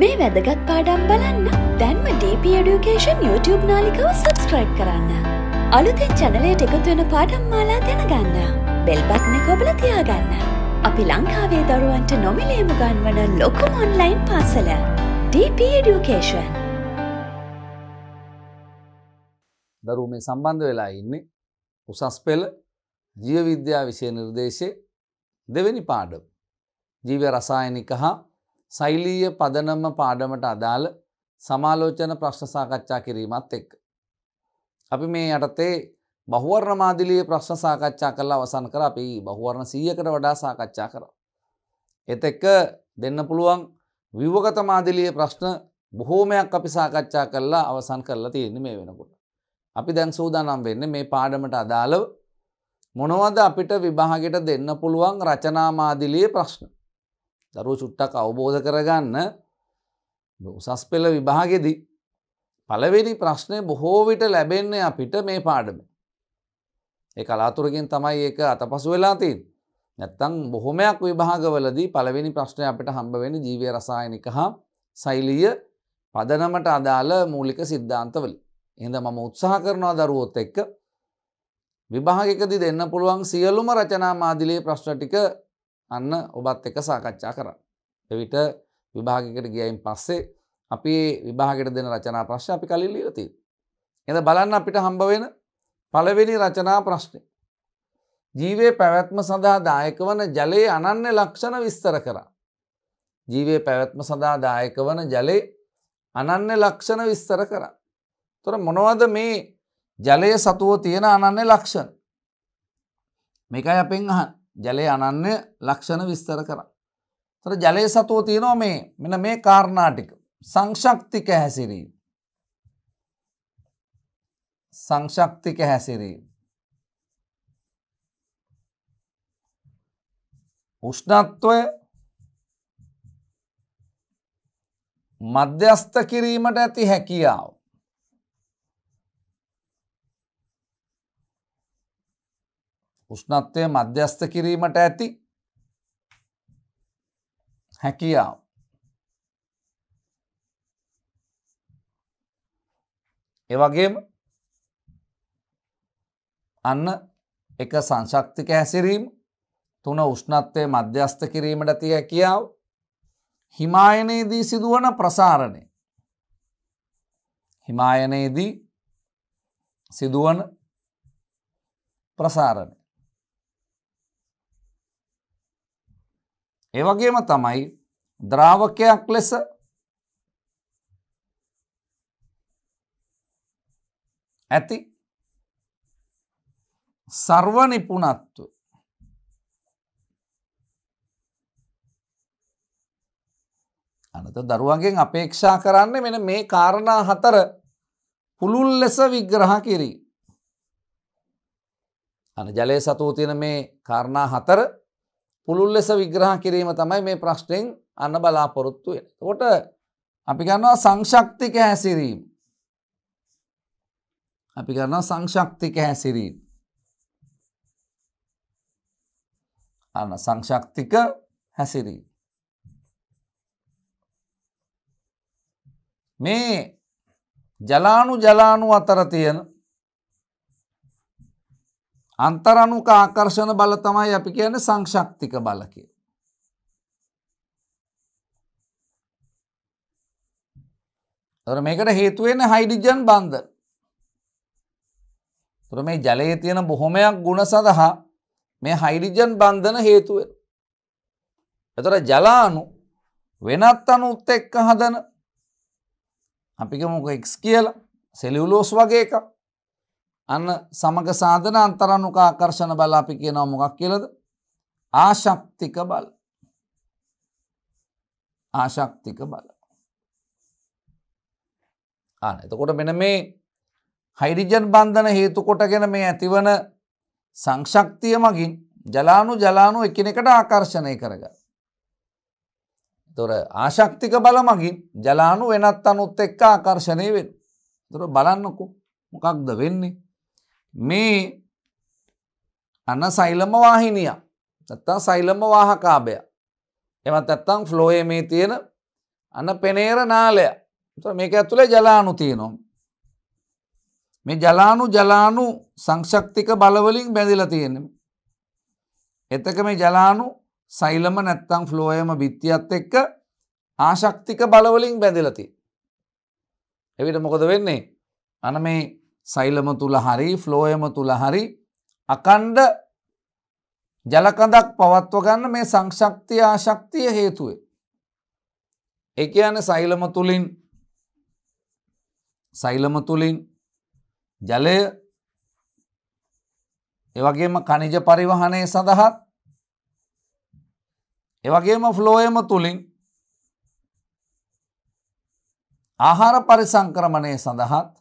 මේ වැදගත් පාඩම් බලන්න දැන්ම DP Education YouTube නාලිකව සබස්ක්‍රයිබ් කරන්න. අලුතෙන් චැනලයට එකතුවෙන පාඩම් මාලා දැනගන්න. බෙල්බත්න කොබල තියාගන්න. අපි ලංකාවේ දරුවන්ට නොමිලේම ගන්වන ලොකුම ඔන්ලයින් පාසල. DP Education. දරුව මේ සම්බන්ධ වෙලා ඉන්නේ උසස් පෙළ ජීවවිද්‍යා විෂය නිර්දේශය දෙවැනි පාඩම්. ජීව රසායනික හා සෛලීය පදනම පාඩමට අදාළ සමාලෝචන ප්‍රශ්න සාකච්ඡා කිරීමත් එක්ක. අපි මේ යටතේ බහුවර්ණ මාදිලියේ ප්‍රශ්න සාකච්ඡා කරලා අවසන් කර අපි බහුවර්ණ 100කට වඩා සාකච්ඡා කරා. එතෙක දෙන්න පුළුවන් විවගත මාදිලියේ ප්‍රශ්න බොහෝමයක් අපි සාකච්ඡා කරලා අවසන් කරලා තියෙන්නේ මේ වෙනකොට. අපි දැන් සූදානම් වෙන්නේ මේ පාඩමට අදාළව මොනවද අපිට විභාගයට දෙන්න පුළුවන් රචනා මාදිලියේ ප්‍රශ්න. දරුව චුට්ටක් අවබෝධ කරගන්න උසස් පෙළ විභාගෙදී. පළවෙනි ප්‍රශ්නය බොහෝ විට ලැබෙන්නේ අපිට මේ පාඩම. ඒ කලාතුරකින් තමයි ඒක අතපසු වෙලාතින්. නැත්තං බොහොමයක් විභාගවලදී පළවෙනි ප්‍රශ්නය අපිට හම්බවෙනි ජීවය රසායනික හා සෛලිය පදනමට අදාළ මූලික සිද්ධාන්තවල. එඳ මම උත්සාහ කරනවා දරුවොත් එක්ක විභාගකදී දෙන්න පුළුවන් සියලුම රචනා මාදිලයේ ප්‍රශ්න ටික අන්න ඔබත් එක සාකච්ඡා කරන්න. එවිට විභාගකට ගියයින් පස්සේ අපි විභාගට දෙන රචනා ප්‍රශ්න අපි කලින් ලියලා තියෙනවා. එඳ බලන්න අපිට හම්බ වෙන පළවෙනි රචනා ප්‍රශ්නේ. ජීවයේ පැවැත්ම සඳහා දායක වන ජලයේ අනන්‍ය ලක්ෂණ විස්තර කරා. ජීවයේ පැවැත්ම සඳහා දායක වන ජලයේ අනන්‍ය ලක්ෂණ විස්තර කරා. තොර මොනවද මේ ජලය සතුව තියෙන අනන්‍ය ලක්ෂණ. මේකයි අපෙන් අහන් ජලය අනන්‍ය ලක්ෂණ විස්තර කර. තර ජලය සතුව තියනෝ මේ මෙන මේ කාරණාටික සංශක්තික හැසිරී. සංශක්තික හැසිරී. උෂ්ණත්වය මධ්‍යස්ථ කිරීමට ඇති හැකියාව. උෂ්ණත්වය මධ්‍යස්ථ කිරීමට ඇති හැකියාව. එවගේම අන්න එක සංශක්තික හැසිරීම තුන උෂ්ණත්වය මධ්‍යස්ථ කිරීමට ති හැකියාව හිමායනයේදී සිදුවන ප්‍රසාරණය හිමායනයේදී සිදුවන ප්‍රසාරණය ඒවගේම තමයි ද්‍රාවකයක් ලෙස ඇති සර්වනිපුනත්තු අනත දරුවන්ගෙන් අපේක්ෂා කරන්න මෙන මේ කාරණා හතර පුළුල් ලෙස විග්‍රහ කිරී. අන ජලය සතුූතියන මේ කාරණා හතර පුළුල් ලෙස විග්‍රහ කිරීම තමයි මේ ප්‍රශ්නෙන් අන්න බලාපොරොත්තු වෙන. එතකොට අපි ගන්නවා සංශක්තික හැසිරීම. අපි ගන්නවා සංශක්තික හැසිරීම. අන්න සංශක්තික හැසිරීම. මේ ජලානු ජලානු අතර තියෙන අන්තරණුක ආකර්ෂණ බල තමයි අපි කියන සංශක්තික බලකය. තොර මේකට හේතුවෙන හයිඩිජන් බන්ධ. තුර මේ ජලයේ තියෙන බොහොමයක් ගුණ සඳහා මේ හයිඩිජන් බන්ධන හේතුවෙන්. එතොර ජලානු වෙනත් අනුත් එක්ක හදන අපිකමක එක්ස් කියලා සෙලිවුලෝස් වගේ එකක්. අන්න සමග සාධන අන්තරණුකා ආකර්ෂණ බල අපි කියනවා මොකක් කියලද ආශක්තික බල ආශක්තික බල ආන එතකොට මෙන මේ හයිරිජන් බන්ධන හේතු කොටගෙන මේ ඇතිවන සංශක්තිය මගින් ජලානු ජලානු එකිනෙකට ආකර්ෂණය කරග. තොර ආශක්තික බල මගින් ජලානු වෙනත් අනුත් එක්ක ආකර්ෂණය වෙන. තුර බලන්නකු මොකක්ද වෙන්නේ මේ අන්න සෛලම වාහිනිය නැත්තම් සෛලම වාහකාභය එමත් නැත්තම් ෆ්ලෝයේ මේ තියෙන අන්න පෙනේර නාලය මේක ඇතුළේ ජලානු තියෙනවා මේ ජලානු ජලානු සංශක්තික බලවලින් බැඳිලා තියෙන එතක මේ ජලානු සෛලම නැත්තං ෆ්ලෝයම බිත්තියත් එක්ක ආශක්තික බලවලින් බැඳිලති එවිට මොකද වෙන්නේ අන මේ සයිලම තුළ හරි ෆ්ලෝයම තුළ හරි අකණ්ඩ ජලකඳක් පවත්ව ගන්න මේ සංශක්තිය ආශක්තිය හේතුවේ. එක යන සයිලම තුළින් සයිලම තුළින් ජලය එවගේම කනිජ පරිවහනය සඳහත් එවගේම ෆ්ලෝයම තුළින් ආහාර පරිසංක්‍රමණය සඳහත්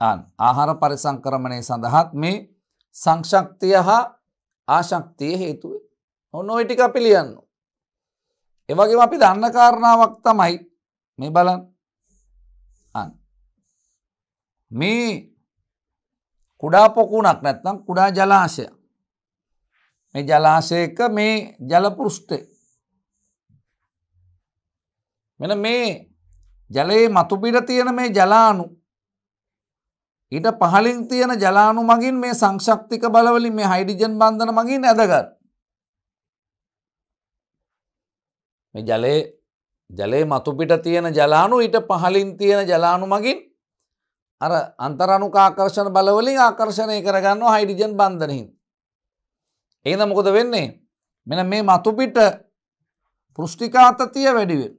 ආහාර පරිසංක්‍රමණය සඳහාත් මේ සංක්ෂක්තිය හා ආශක්තිය හේතුව ඔන්න ඔයි ටික පිළියන්න. එවගේ අපි දන්න කාරණාවක් තමයි මේ බලන් අන්න. මේ කුඩා පොකුණක් නැත්නම් කුඩා ජලාශය මේ ජලාශයක මේ ජලපෘෂ්ටය මෙන මේ ජලයේ මතුපිට තියෙන මේ ජලානු ඊට පහලින් තියෙන ජලානු මගින් මේ සංශක්තික බලවලින් මේ හයිඩිජන් බන්ධන මගින් ඇදගත්. මේ ජලයේ ජලයේ මතුපිට තියෙන ජලානු ඊට පහලින් තියෙන ජලානු මගින් අර අන්තරණුක ආකර්ෂණ බලවලින් ආකර්ෂණය කරගන්නවා හයිඩිජන් බන්ධනහින්. ඒද මොකද වෙන්නේ මෙන මේ මතුපිට පෘෂ්ටිකාතතිය වැඩිවේ.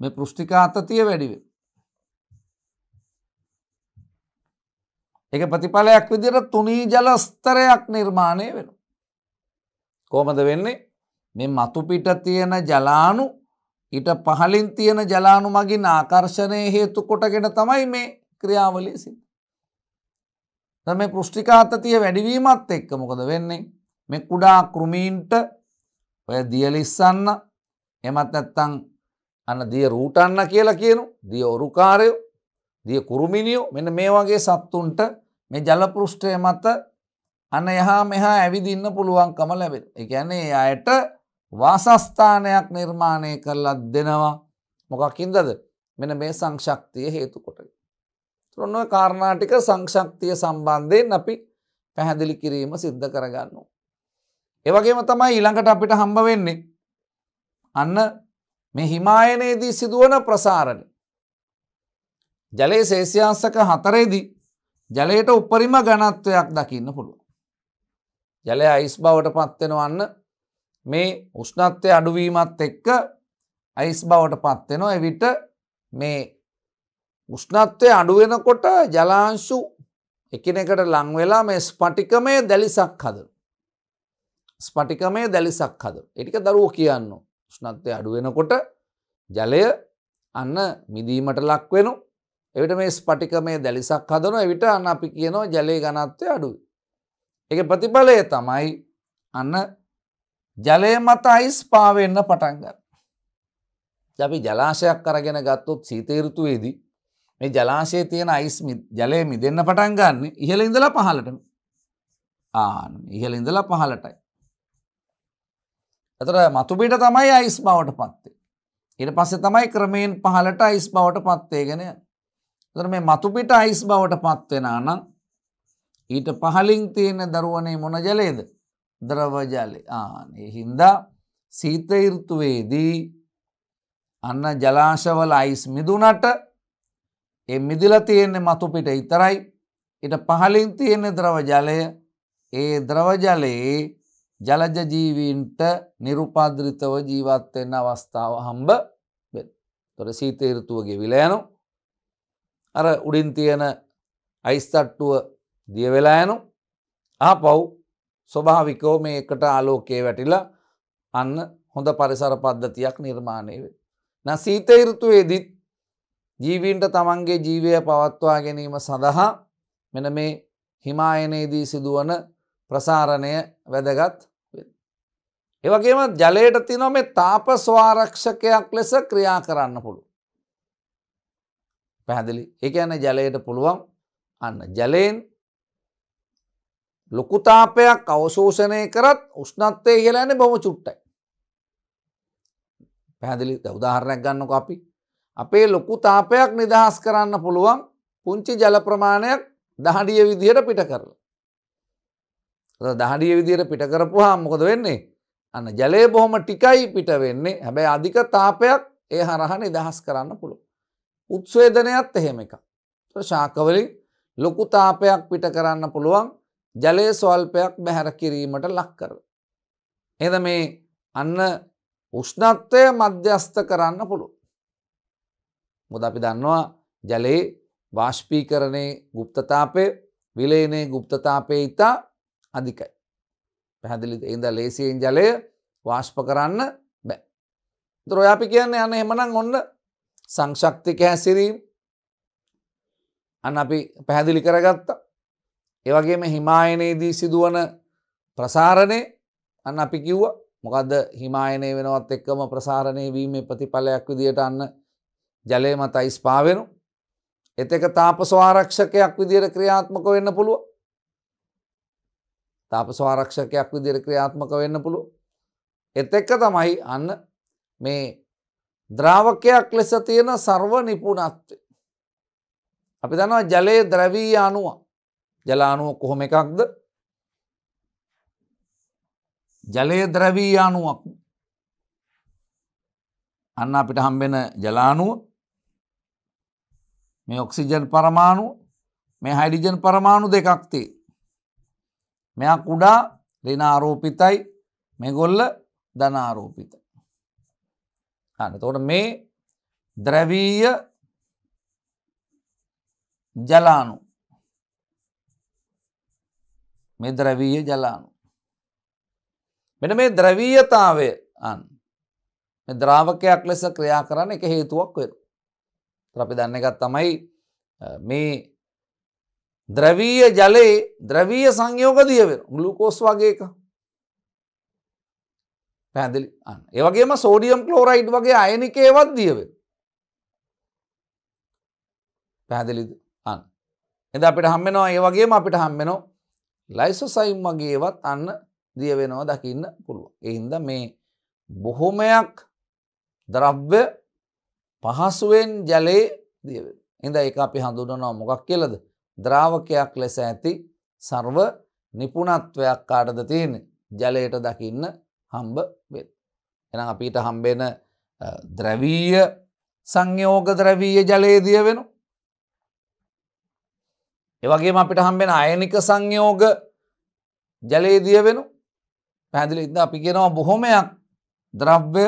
මේ පෘෂ්ටිකාතතිය වැඩිවේ. එක ප්‍රතිඵලයක් විදිර තුනී ජලස්තරයක් නිර්මාණය වෙන. කෝමද වෙන්නේ මෙ මතුපිට තියෙන ජලානු ඊට පහලින් තියෙන ජලානු මගින් ආකර්ශණය හේතු කොටගෙන තමයි මේ ක්‍රියාවලි සිද. තම පෘෂ්ටිකාතතිය වැඩිවීමත් එක්ක මොකද වෙන්නේ මෙ කුඩා කෘමීන්ට ඔය දියලිස්සන්න එමත් නැත්තං අන්න දිය රූටන්න කියලා කියනු දිය ඔරුකාරයෝ දිය කුරුමිනිියෝ මෙන මේ වගේ සත්තුන්ට මේ ජලපෘෂ්ඨය මත අන එහා මෙහා ඇවිදින්න පුළුවන්කම ලැබෙන. එකැනේ අයට වාසස්ථානයක් නිර්මාණය කරලත් දෙනවා මොකක්කින්දද මෙන මේ සංශක්තිය හේතුකොට. තුොන්න කාරණාටික සංශක්තිය සම්බන්ධයෙන් අපි පැහැදිලි කිරීම සිද්ධ කරගන්නවා. ඒවගේම තමයි ඊළඟට අපිට හම්බ වෙන්නේ. අන්න මේ හිමායනයේදී සිදුවන ප්‍රසාරණ. ජලයේ ශේෂ්‍යංසක හතරේදී ජලයට උපරිම ගණත්වයක් දකින්න පුළුව. ජලය අයිස් බවට පත්වෙනවන්න මේ උෂ්ණත්වය අඩුවීමත් එක්ක අයිස් බවට පත්වෙනවා එවිට මේ උෂ්ණත්වය අඩුවෙනකොට ජලාංශු එකනෙකට ලංවෙලා මේ ස්පටිකමය දැලිසක් හද. ස්පටිකමය දැලිසක් හද. එටික දරුව කියන්න. උෂ්ණත්වය අඩුවෙනකොට ජලය අන්න මිදීමට ලක්වෙනවා එවිට මේ ස්පටිකමේ දැලිසක් හදන එවිට අන්න අපි කියනවා ජලය ගනත්වය අඩුව. එක ප්‍රතිඵලය තමයි අන්න ජලය මත අයිස් පාවෙන්න පටන්ගන්න. අපි ජලාශයක් කරගෙන ගත්තොත් සීතේරුතුවේදී මේ ජලාශය තියෙන අයිස් ජලය මිදන්න පටන් ගන්න ඉහළ ඉඳලා පහලටම ආන ඉහළ ඉඳලා පහලටයි. ඇතර මතුබිට තමයි අයිස් බවට පත්තේ. ඉට පස්සෙ තමයි ක්‍රමයෙන් පහලට අයිස් බවට පත්තේගෙන තර මේ මතුපිට අයිස් බවට පත්වෙන නම් ඊට පහලින් තියෙන දරුවනේ මොන ජලයද ද්‍රවජලය ආනේ හින්දා සීතයිෘතුවේදී අන්න ජලාශවල අයිස් මිදුනට එ මිදිල තියෙන්නේ මතුපිට ඉතරයි ඉට පහලින් තියෙන්නේ ද්‍රවජලය ඒ ද්‍රවජලයේ ජලජජීවීන්ට නිරුපාද්‍රිතව ජීවත්වෙන්න අවස්ථාව හම්බ තොර සීතේෘතුවගේ විලයනු අර උඩින් තියෙන අයිස්තට්ටුව දියවෙලායනු ආපව් ස්වභාවිකෝ මේ එකට ආලෝකයේ වැටිලා අන්න හොඳ පරිසර පද්ධතියක් නිර්මාණය වේ. නසීතෛරතුවේදිත් ජීවීන්ට තමන්ගේ ජීවය පවත්වා ගැනීම සඳහා මෙන මේ හිමායනයේදී සිදුවන ප්‍රසාරණය වැදගත් එවගේම ජලයට තිනො මේ තාපස්වාරක්ෂකයක් ලෙස ක්‍රියා කරන්න පුළු. පැහැදිලි එක යන ජලයට පුළුවන් අන්න ජලයෙන් ලොකුතාපයක් අවශෝෂණය කරත් උෂ්නත්වය කියලන්න බොම චුට්ටයි. පැහැදිලි දෞදාහරණයක් ගන්නක අපි අපේ ලොකු තාපයක් නිදහස් කරන්න පුළුවන් පුංචි ජල ප්‍රමාණයක් දහඩිය විදිහට පිට කරලා. දහඩිය විදියට පිට කරපු හාමකොද වෙන්නේ අන්න ජලය බොහොම ටිකයි පිට වෙන්නේ හැබැයි අධික තාපයක් ඒ හරහ නිදහස් කරන්න පුළුව. උත්ස්වේදනයත් එහෙම එක. ශාකවලින් ලොකු තාපයක් පිට කරන්න පුළුවන් ජලය ස්වල්පයක් බැහැර කිරීමට ලක්කර. එද මේ අන්න උෂ්ණත්වය මධ්‍යස්ථ කරන්න පුළුව. මුද අපි දන්නවා ජලයේ වාශ්පීකරණය ගුප්තතාපය විලේනේ ගුප්තතාපය ඉතා අධිකයි. පැහැදිලි ඉඳ ලේසියෙන් ජලය වාශ්ප කරන්න බෑ. දොරොය අපි කියන්න යන එමනම් ඔන්න සංශක්තික හැසිරීම් අන්න අපි පැහැදිලි කරගත්ත. ඒවගේම හිමායනයේදී සිදුවන ප්‍රසාරණය අන්න අපි කිව්ව මොකද හිමායනය වෙනවත් එක්කම ප්‍රසාරණය වීම ප්‍රතිඵලයක් විදියට අන්න ජලය මත අයිස්පාවෙනු. එතක තාපස්වාරක්ෂකයක් විදියට ක්‍රියාත්මක වෙන්න පුළුව. තාපස්වාරක්ෂකයක් විදිර ක්‍රියාත්මක වෙන්න පුළුව. එතෙක්ක තමයි අන්න මේ ද්‍රාවකයක් ලෙස තියෙන සර්ව නිපුනත්ව. අපි දනවා ජලයේ ද්‍රවී අනුව ජලානුව කොහොම එකක්ද ජලයේ ද්‍රවී අනුවක් අන්න අපිට හම්බෙන ජලානුව මේ ඔක්සිජන් පරමාණුව මේ හයිඩිජන් පරමාණු දෙකක්තේ. මෙයා කුඩා රිනාරෝපිතයි මෙගොල්ල ධනාරෝපිත. තෝට මේ ද්‍රැවීය ජලානු මේ ද්‍රැවීය ජලානු මෙට මේ ද්‍රවීයතාවය අන් ද්‍රාවකයක් ලෙස ක්‍රියා කරන්න එක හේතුවක් වෙන අපි දන්න එකත් තමයි මේ ද්‍රවීය ජලයේ ද්‍රවීය සංයෝග දිය වෙන ගලුකෝස් වගේ එක පැදිලි අන්න ඒවගේම සෝඩියම් කලෝරයිඩ් වගේ අයනිකේවත් දියව පැදිලිද අන්න එද අපිට හම්මෙනවා ඒ වගේම අපිට හම්මෙනෝ ලයිසොසයිම් වගේවත් අන්න දිය වෙනවා දකින්න පුළුව එහින්ද මේ බොහොමයක් ද්‍රව්‍ය පහසුවෙන් ජලයේ දියව එඳ එක අපි හඳුනනවා මොකක් කියලද ද්‍රාවකයක් ලෙස ඇති සර්ව නිපුණත්වයක් කාටද තියෙන ජලයට දකින්න හම්බ වෙත්. එන අපිට හම්බෙන ද්‍රවීය සංයෝග ද්‍රවීය ජලේදිය වෙනු. ඒවගේ අපිට හම්බෙන අයනික සංයෝග ජලේදිය වෙනු පැදිලි ඉද අපි කෙනවා බොහොමයක් ද්‍රව්‍ය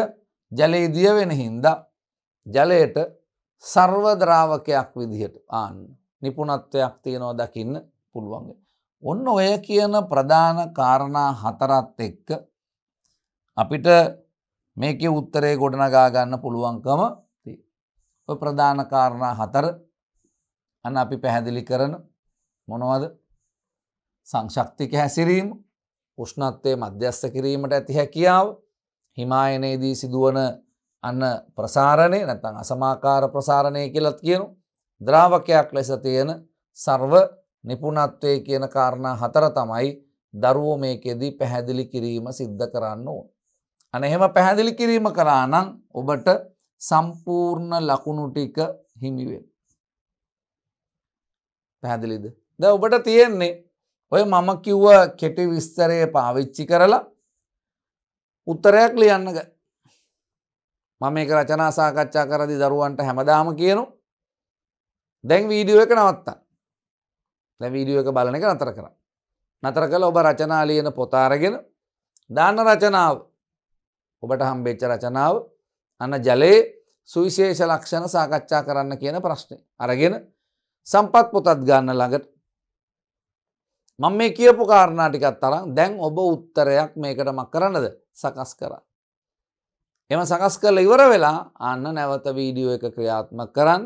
ජලේදිය වෙන හින්දා ජලයට සර්වද්‍රාවකයක් විදිහට ආන්න නිපුණත්වයක් තියෙනවා දකින්න පුළුවන්ගේ. ඔන්න ඔය කියන ප්‍රධාන කාරණා හතරත් එක්ක අපිට මේක උත්තරේ ගොඩනගාගන්න පුළුවන්කම ප්‍රධාන කාරණා හතර අන්න අපි පැහැදිලි කරන මොනවද සංශක්තික හැසිරීම උෂ්ණත්වය මධ්‍යස්ථ කිරීමට ඇති හැකියාව හිමායනයේදී සිදුවන අන්න ප්‍රසාරණය නැතන් අසමාකාර ප්‍රසාරණය කියලත් කියනු ද්‍රාවකයක් ලෙස තියෙන සර්ව නිපුනත්වය කියන කාරණා හතර තමයි දරුවෝ මේකෙදී පැහැදිලි කිරීම සිද්ධ කරන්න ඕ. අන එහෙම පැහැදිලි කිරීම කරා නම් ඔබට සම්පූර්ණ ලකුණු ටික හිමිවෙන්. පැහැදිලිද. ද ඔබට තියෙන්නේ ඔය මම කිව්ව කෙටි විස්තරය පාවිච්චි කරලා උත්තරයක් ලියන්නග. මම එක රචනා සාකච්ඡා කරදි දරුවන්ට හැමදාම කියනු දැන් වීඩියෝ එක නවත්තා. දැ වීඩියෝ එක බලන එක නතර කර. නතර කළ ඔබ රචනා ලියන පොතාරගෙන දාන්න රචනාව ඔබට හම්බේච්ච රචනාව අන්න ජලයේ සුවිශේෂ ලක්ෂණ සාකච්ඡා කරන්න කියන ප්‍රශ්නය අරගෙන සම්පත් පොතත් ගන්න ළඟට මං මේ කියපු කාරණාටිකත් තරම් දැන් ඔබ උත්තරයක් මේකට මක් කරන්නද සකස් කර. එම සකස් කරල ඉවර වෙලා අන්න නැවත වීඩියෝ එක ක්‍රියාත්ම කරන්න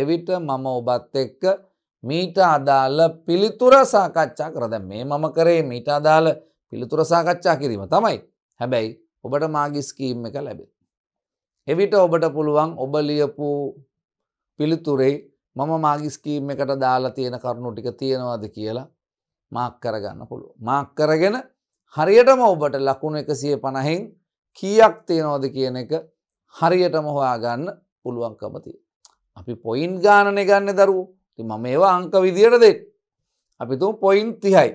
එවිට මම ඔබත් එක්ක මීට අදාළ පිළිතුර සාකච්ඡා කරද මේ මම කරේ මීට අදාළ පිළිතුර සාකච්ඡා කිරීම තමයි හැබැයි ඔබට මාගේ ස්කීම් එක ලැබේ. එවිට ඔබට පුළුවන් ඔබ ලියපු පිළිතුරේ මම මාගේ ස්කීම් එකට දාලා තියෙන කරුණු ටික තියෙනවාද කියලා මාක් කරගන්න පුළුව. මාක් කරගෙන හරියටම ඔබට ලකුණු එකසිය පණහෙන් කීයක් තියෙනවද කියන එක හරියටම හොයාගන්න පුළුවන්කම තියෙන. අපි පොයින් ගානනය ගන්න දරුවෝ ති මම ඒවා අංක විදියට දෙ. අපි තුම් පොයින් තිහයි.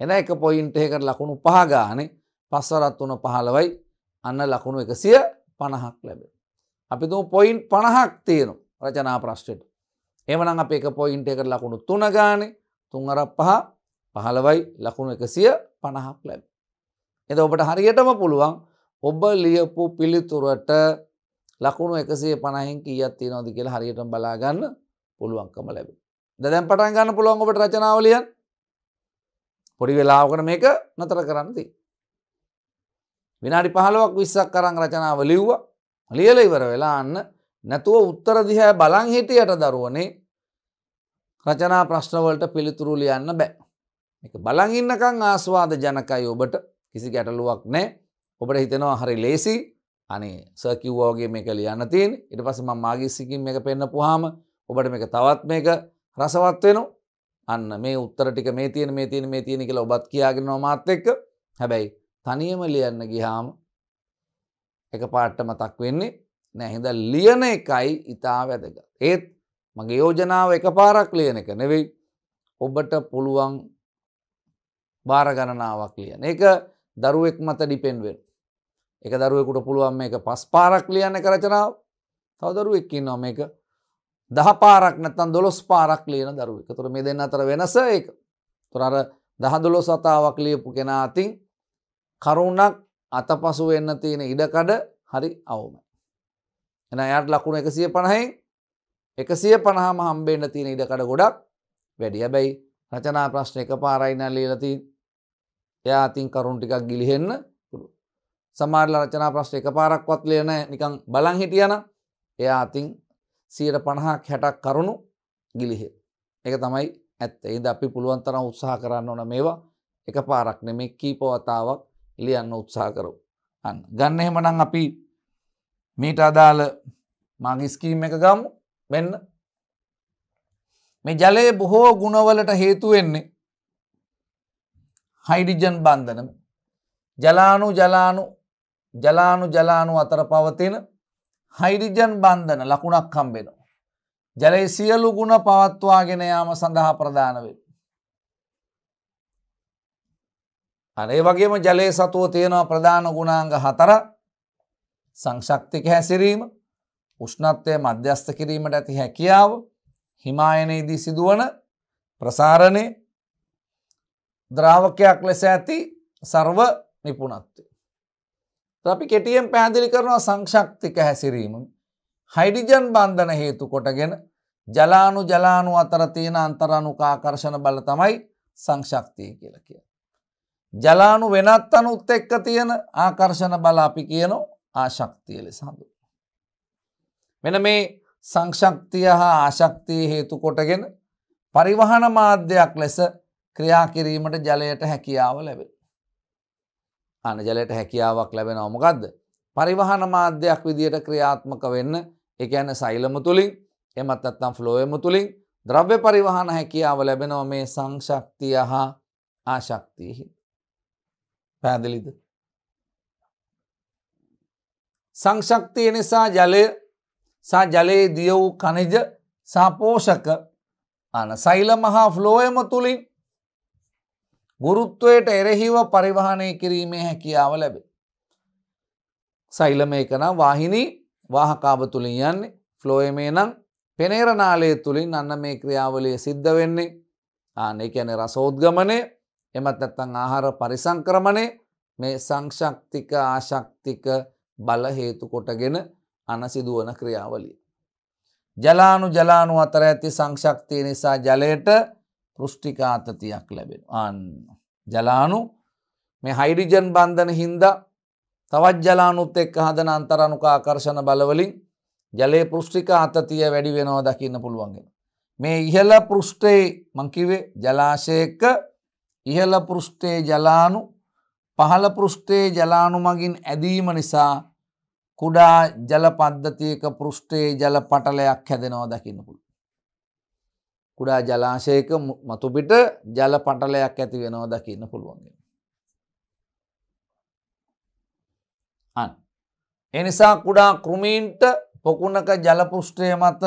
එන එක පොයින්ට එකට ලකුණු පහගානේ පස්සරත් වන පහළවයි අන්න ලකුණු එකසිය පණහක් ලැබේ. අපි තුම පොයින්් පණහක් තියෙනු රචනා ප්‍රශ්ටට. එමන අප එක පොයින්ට එකට ලකුණු තුනගානෙ තුන්හර පහ පහළවයි ලකුණු එකසිය පණහක් ලැබ. එද ඔබට හරියටම පුළුවන් ඔබ ලියපු පිළිතුරට ලකුණු එකසේ පණහින් කියීත් තියෙනවද කියලා හරියට බලාගන්න පුළුවන්කම ලැබ. දැන් පටන් ගන්න පුළුවන් ඔබට රචනාවලියන් පොඩි වෙලාවකට මේක නතර කරන්නදී. විනාඩි පහලොවක් විස්සක් කරං රචනාව ලිව්ව ලියල ඉවර වෙලාන්න නැතුව උත්තරදිහැ බලං හිටියට දරුවනේ රචනා ප්‍රශ්නවලට පිළිතුරු ලියන්න බෑ. එක බලං ඉන්නකං ආස්වාද ජනකයි ඔබට කිසි ගැටලුවක් නෑ ඔබට හිතෙනවා හරි ලේසි අනේ සකිව්වාගේ මේක ලියන්න තියෙන් ඉට පස ම මාගිස්සිකින් මේක පෙන්න්න පුහාම ඔබට මේක තවත් මේක රසවත් වෙන අන්න මේ උත්තර ටික මේ තියෙන මේ තියෙන මේ තියෙන කියලා ඔබත් කියාගෙන නොමාත් එක්ක හැබැයි තනියම ලියන්න ගිහාම එක පාට්ට මතක් වෙන්නේ නැහිඳ ලියන එකයි ඉතා වැදග. ඒත් මගේ යෝජනාව එක පාරක් ලියන එක නෙවෙයි ඔබට පුළුවන් භාරගණනාවක් ලියන එක දරුවෙක් මත ඩිපෙන්වෙන් එක දරුවෙකුට පුළුවන් මේ පස් පාරක් ලියන කරචනාව තව දරුවෙක්කි නොම එක දහ පාරක් නැතන් දොළොස් පාරක් ලියන දරුවෙක් තුර මේ දෙන්න අතර වෙනස එක තුරර දහදුලො සතාවක් ලියපු කෙනා අතින් කරුණක් අතපසු වෙන්න තියෙන ඉඩකඩ හරි අවම. එන එයාට ලකුණු එකසිය පණහෙන් එකසිය පණහාම හම්බෙන්න්න තියෙන ඉඩකඩ ගොඩක් වැඩිය බැයි රචනා ප්‍රශ්න එක පාරයින ලීලති එයා අතින් කරුණ ටිකක් ගිලිහෙන්න පුළු. සමාරල රචනා ප්‍රශ්න එක පාරක්වත් ලියන නිකං බලං හිටියන එයා අතින් සීර පණහා හැටක් කරුණු ගිලිහෙ. එක තමයි ඇත්ත ඉද අපි පුළුවන්තරම් උත්සාහ කරන්න ඕන මේවා එක පාරක් නෙමෙ කීපවතාවක් ලියන්න උත්සා කරව. අන්න ගන්න එහෙමනම් අපි මීට අදාළ මගස්කීම් එක ගම් වෙන්න. මේ ජලයේ බොහෝ ගුණවලට හේතුවෙන්නේ හයිඩිජන් බන්ධනම ජලානු ජලානු ජලානු ජලානු අතර පවතින හයිඩිජන් බන්ධන ලකුණක් කම්බෙනවා. ජලයි සියලු ගුණ පවත්වාගෙන යාම සඳහා ප්‍රධානවෙේ. අනේ වගේම ජලය සතුව තියෙනවා ප්‍රධාන ගුණාංග හතර සංශක්තික හැසිරීම උෂ්ණත්වය මධ්‍යස්ථ කිරීමට ඇති හැකියාව හිමායනයේදී සිදුවන ප්‍රසාරණය ද්‍රාවකයක් ලෙස ඇති සර්ව නිපුණත්වය. අපි කෙටියෙන් පැහැදිලි කරනවා සංශක්තික හැසිරීම. හයිඩිජන් බන්ධන හේතු කොටගෙන ජලානු ජලානු අතර තියෙන අන්තරණුකාකර්ෂණ බල තමයි සංශක්තිය කියලා කිය. ජලානු වෙනත් අනුත් එක්ක තියෙන ආකර්ෂණ බල අපි කියනෝ ආශක්තිය ලෙස හඳු. මෙන මේ සංක්ෂක්තිය හා ආශක්තිය හේතු කොටගෙන පරිවහන මාධ්‍යයක් ලෙස ක්‍රියා කිරීමට ජලයට හැකියාව ලැබේ. අන ජලයට හැකියාවක් ලැබෙන ඔමකක්ද. පරිවහන මාධ්‍යයක් විදියට ක්‍රියාත්මක වෙන්න එක ඇන සයිලම තුළින් එමත් අත්තම් ෆ්ලෝයම තුළින් ද්‍රව්‍ය පරිවහන හැකියාව ලැබෙනව මේ සංශක්තිය හා ආශක්තියහි. පැදිලිද. සංශක්තිය නිසා ජලය සා ජලයේ දිය වූ කනිජ සාපෝෂක අන සෛල මහා ෆ්ලෝයම තුළින් ගුරුත්වයට එරෙහිව පරිවහනය කිරීමේ හැකියාව ලැබේ. සෛලම එක නම් වාහිනී වාහකාබ තුළින් යන්නේ ෆ්ලෝයමේ නම් පෙනේරනාලය තුළින් අන්න මේ ක්‍රියාවලය සිද්ධ වෙන්නේ ආනෙ ැන රසෝද්ගමනය එමත් නැත්තං ආහාර පරිසංක්‍රමණය මේ සංශක්තික ආශක්තික බල හේතු කොටගෙන අනසිදුවන ක්‍රියාවලිය. ජලානු ජලානු අතර ඇති සංශක්තිය නිසා ජලයට පෘෂ්ටිකාතතියක් ලැබෙන අන්න. ජලානු මේ හයිඩිජන් බන්ධන හින්ද තවත් ජලානුත් එක් හදන අන්තරණුකාකර්ශණ බලවලින් ජලයේ පෘෂ්ටික අතතිය වැඩි වෙනවා දකින්න පුළුවන්ගෙන. මේ ඉහල පෘෂ්ටේ මංකිවේ ජලාශයක ඉහළ පෘෂ්ටේ ජලානු පහළ පෘෂ්ටේ ජලානු මගින් ඇදීම නිසා කුඩා ජලපද්ධතියක පෘෂ්ටේ ජල පටලයක් හැදෙනෝ දකින්න පුළු. කුඩා ජලාශයක මතුපිට ජල පටලයක් ඇති වෙනෝ දකින්න පුළුවන්ගෙන. අන්. එනිසා කුඩා කෘමීන්ට පොකුණක ජලපෘෂ්ටය මත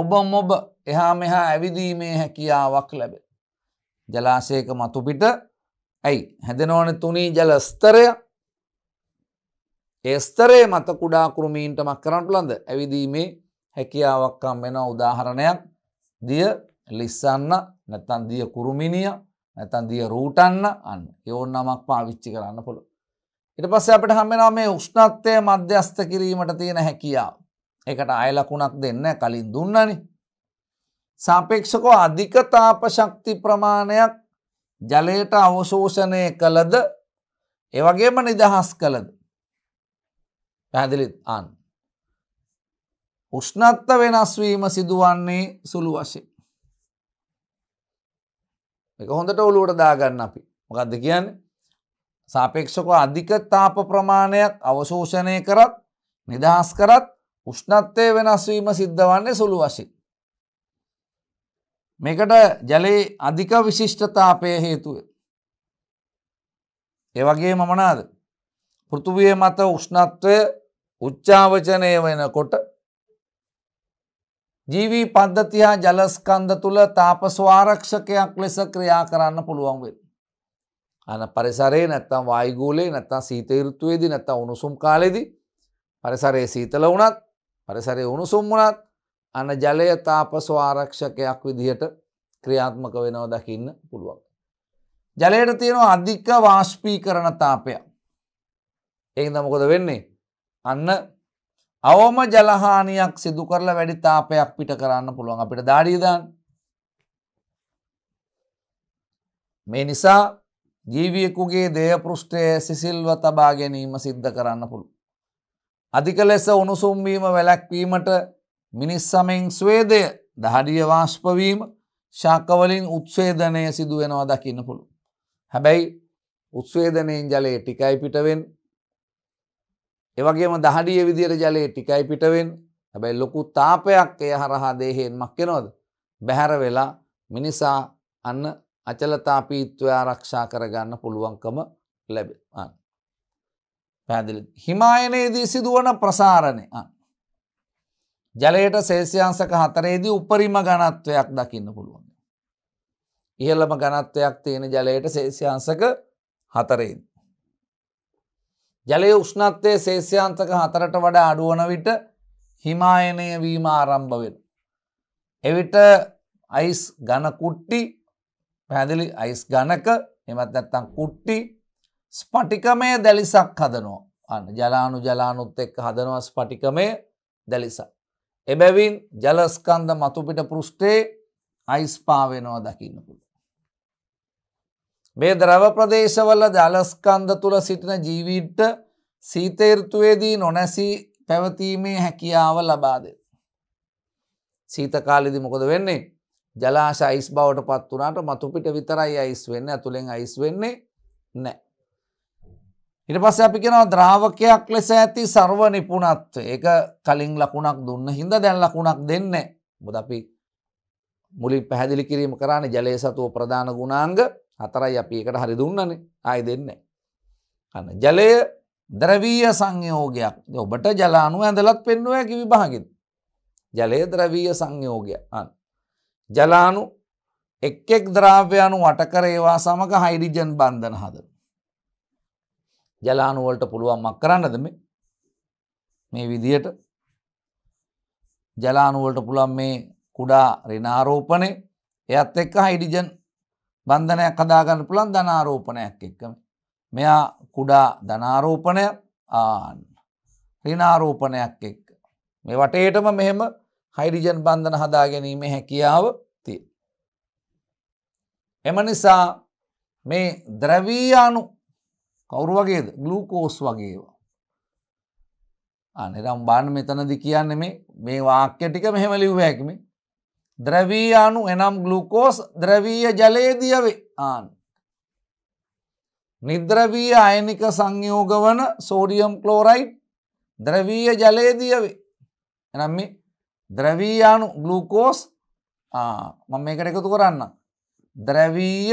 ඔබ මොබ එහා මෙහා ඇවිදීමේ හැකියාවක් ලැබේ. ජලාශයක මතුපිට ඇයි හැදෙනවන තුනී ජලස්තරය ඒස්තරේ මත කුඩා කුරුමීන්ට මක් කරන්න පුළන්ද ඇවිදීමේ හැකියාවක්කම් වෙන උදාහරණයක් දිය ලිස්සන්න නැතන් දිය කුරුමිණිය නැතන් දිය රූටන්න අන්න යෝන් නමක් පාවිච්චි කරන්න පුළු. ඉට පස්ස අපට හම්මෙනවා මේ උෂ්ණත්වය මධ්‍යස්ත කිරීමට තියෙන හැකියාව. එකට අයලකුණක් දෙන්න කලින් දුන්නනි සාපේක්ෂකෝ අධික තාපශක්ති ප්‍රමාණයක් ජලයට අවශෝෂණය කළද එවගේම නිදහස් කළද. පැදිලිත් අන්. උෂ්ණත්ත වෙනස්වීම සිදුවන්නේ සුළු වශය. එක හොඳට ඔලුවට දාගන්න අපි මොකක්ද කියන්න සාපේක්ෂකෝ අධික තාප ප්‍රමාණයක් අවශෝෂණය කරත් නිදහස් කරත් උෂ්ණත්වය වෙනස්වීම සිද්ධ වන්නේ සුළු වශයෙන්. මේකට ජලයේ අධික විශිෂ්ටතාපය හේතුව. ඒවගේ මමනාද. පෘතුවිය මත උෂ්ණත්වය උච්චාවචනය වෙනකොට ජීවී පද්ධතියා ජලස්කන්ද තුළ තාපස්වාරක්ෂකයක් ලෙස ක්‍රියා කරන්න පුළුවන් වෙන්. අන පරිසරේ නැත්තම් වායිගූලේ නැත්තම් සීතයෘත්තුවේදී නැත්තා උණුසුම් කාලෙදී පරිසරයේ සීතල වනත් පරිසරය උණුසුම් වනත් අන ජලය තාපසෝ ආරක්ෂකයක් විදිහට ක්‍රියාත්මක වෙනව දකින්න පුළුවන්. ජලයට තියෙනවා අධික වාශ්පී කරන තාපය. ඒක දමකොද වෙන්නේ. අන්න අවම ජලහානියක් සිදු කරලා වැඩි තාපයක් පිට කරන්න පුළුවන් අපිට දාඩීදාන්. මේ නිසා ජීවියෙකුගේ දේයපෘෂ්ටය සිසිල්ව තබා ගැනීම සිද්ධ කරන්න පුළු. අධික ලෙස උණුසුම්වීම වැලැක්වීමට මිනිස් සමෙන් ස්වේදය දහඩිය වාශ්පවීම ශාකවලින් උත්සේදනය සිදුවෙනවා දකින්න පුළු. හැබැයි උත්ස්වේදනයෙන් ජලයේ ටිකයි පිටවෙන් එවගේම දහඩිය විදිර ජලයේ ටිකයි පිටවෙන් හැබැයි ලොකු තාපයක් එය හරහා දේහෙන් මක්කෙනොද බැහැර වෙලා මිනිසා අන්න අචලතාපීත්වය ආරක්ෂා කරගන්න පුළුවන්කම ලැබ පැදිලි හිමායනයේදී සිදුවන ප්‍රසාරණය අන්. ජලයට සේෂයංසක හතරේදී උපරිම ගණත්වයක් දකින්න පුළුවන්. ඉහළම ගණත්වයක් තියෙන ජලයට සේෂයංසක හතරේද. ජලය උෂ්ණත්වය සේෂයන්තක හතරට වඩා අඩුවන විට හිමායනය වීම ආරම්භවෙන්. එවිට අයිස් ගණකුට්ටි පැදිලි අයිස් ගණක එමත් නැත්තං කුට්ටි ස්පටිකමය දැලිසක් හදනවා අන්න ජලානු ජලානුත් එක්ක හදනවා ස්පටිකමය දැලිසක්. එබැවින් ජලස්කන්ද මතුපිට පෘෂ්ටේ අයිස්පාවෙනවා දකින්න පුළු. මේ ද්‍රව ප්‍රදේශවල ජලස්කන්ද තුළ සිටින ජීවිට්ට සීතේර්තුවේදී නොනැසී පැවතීමේ හැකියාව ලබාද. සීතකාලිදි මොකද වෙන්නේ ජලාශ අයිස් බවට පත් වනාට මතුපිට විතරයි අයිස් වෙන්න ඇතුළෙන් අයිස් වෙන්නේ නෑ. ඊට පස්සේ අපි කියනවා ද්‍රාවකයක් ලෙස ඇති ਸਰව නිපුණත්වය. ඒක කලින් ලකුණක් දුන්න හින්දා දැන් ලකුණක් දෙන්නේ මොකද අපි මුලින් පැහැදිලි කිරීම කරානේ ජලයේ සතුව ප්‍රධාන ගුණාංග හතරයි අපි ඒකට හරි දුන්නනේ. ආයෙ දෙන්නේ අන්න ජලය ද්‍රවීය සංයෝගයක්. ඔබට ජල අණු ඇඳලත් පෙන්වුව හැකි විභාගෙත්. ජලය ද්‍රවීය සංයෝගයක්. අන්න. ජලාණු එක් එක් ද්‍රාව්‍ය අණු වට කර ඒවා සමග හයිඩ්‍රජන් බන්ධන හදන. ජලානුවලට පුළුවන්මක් කරන්නද මේ මේ විදියට ජලානුවලට පුළන් මේ කුඩා රිනාරෝපනය එයත් එක්ක හයිඩිජන් බන්ධනයක් කදාගන්න පුළන් ධනාරෝපනයක් එක්කම මෙයා කුඩා ධනාරෝපනය ආන්න රිනාරෝපනයක් එක්ක මේ වටේටම මෙහෙම හයිඩිජන් බන්ධන හදා ගැනීම හැකියාව තිය. එම නිසා මේ ද්‍රවීයානු කවුරු වගේද ගලූකෝස් වගේ අනිරම් බාන මෙතනදි කියන්න මේ මේ වාක්‍ය ටික මෙහෙම ලිව්වැක්ම ද්‍රවීයානු එනම් ගලුකෝස් ද්‍රවීය ජලයේදියවේ ආන් නිද්‍රවීය අයනික සංයෝග වන සෝඩියම් කලෝරයිට් ද්‍රවීය ජලයේදියවේ එනම් මේ ද්‍රවීයානු ගලුකෝස් මම මේකට එකතු කරන්න ද්‍රවීය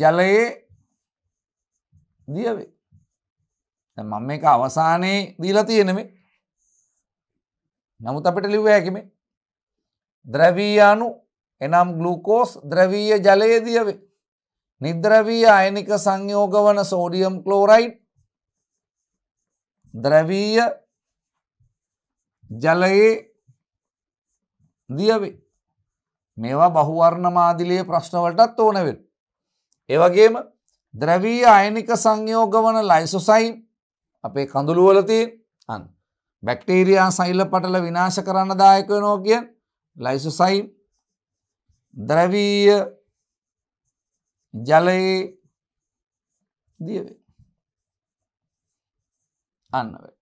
ජලයේ දියවේ. මම එක අවසානයේ දීලා තියෙනෙමේ. නමුත් අපට ලිව්ව හැකිමේ. ද්‍රවීයානු එනම් ගලූකෝස් ද්‍රවීය ජලය දියවේ. නිද්‍රවී අයනික සංයෝග වන සෝඩියම් කලෝරයිට් ද්‍රවීය ජලයේ දියවේ. මේවා බහුවර්ණ මාදිලිය ප්‍රශ්නවලටත් ඕනවෙන්. ඒවගේම ද්‍රවී අයනික සංයෝග වන ලයිසොසයින් අපේ කඳුළුවලතින් අන් බැක්ටීරයා සෛල්ල පටල විනාශ කරන්න දායක වෙනෝ කියෙන් ලයිසොසයින් ද්‍රවීය ජලයේ දියවේ අන්නවේ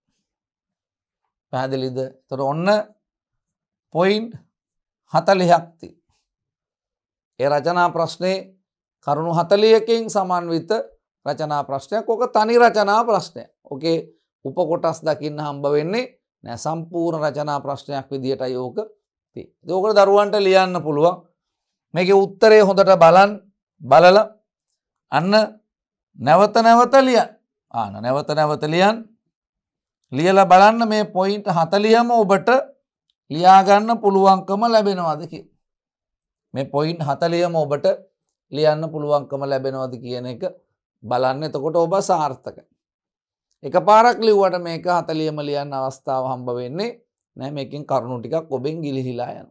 පැහැදිලිද තොර ඔන්න පොයින්් හතලිහක්ති ඒ රචනා ප්‍රශ්නය කරුණු හතලියකින් සමන්විත රචනා ප්‍රශ්නයක් ඕක තනි රචනා ප්‍රශ්නය ඕකේ උපකොටස් දකින්න හම්බ වෙන්නේ නෑ සම්පූර්ණ රචනා ප්‍රශ්නයක් විදිහට යෝක ති දෝකට දරුවන්ට ලියන්න පුළුවන් මේක උත්තරේ හොඳට බලන් බලල අන්න නැවත නැවත ලියන් ආන නැවත නැවත ලියන් ලියල බලන්න මේ පොයින්ට හතලියම ඔබට ලියාගන්න පුළුවන්කම ලැබෙනවාදකි මේ පොයින්් හතලියම ඔබට ලියන්න පුළුවන්කම ලැබෙනවද කියන එක බලන්න එතකොට ඔබ සාර්ථක. එක පාරක් ලිව්වට මේක හතලියම ලියන්න අවස්ථාව හම්බ වෙන්නේ නෑ මේකින් කරුණු ටිකක් ඔබෙන් ගිලිහිලා යන.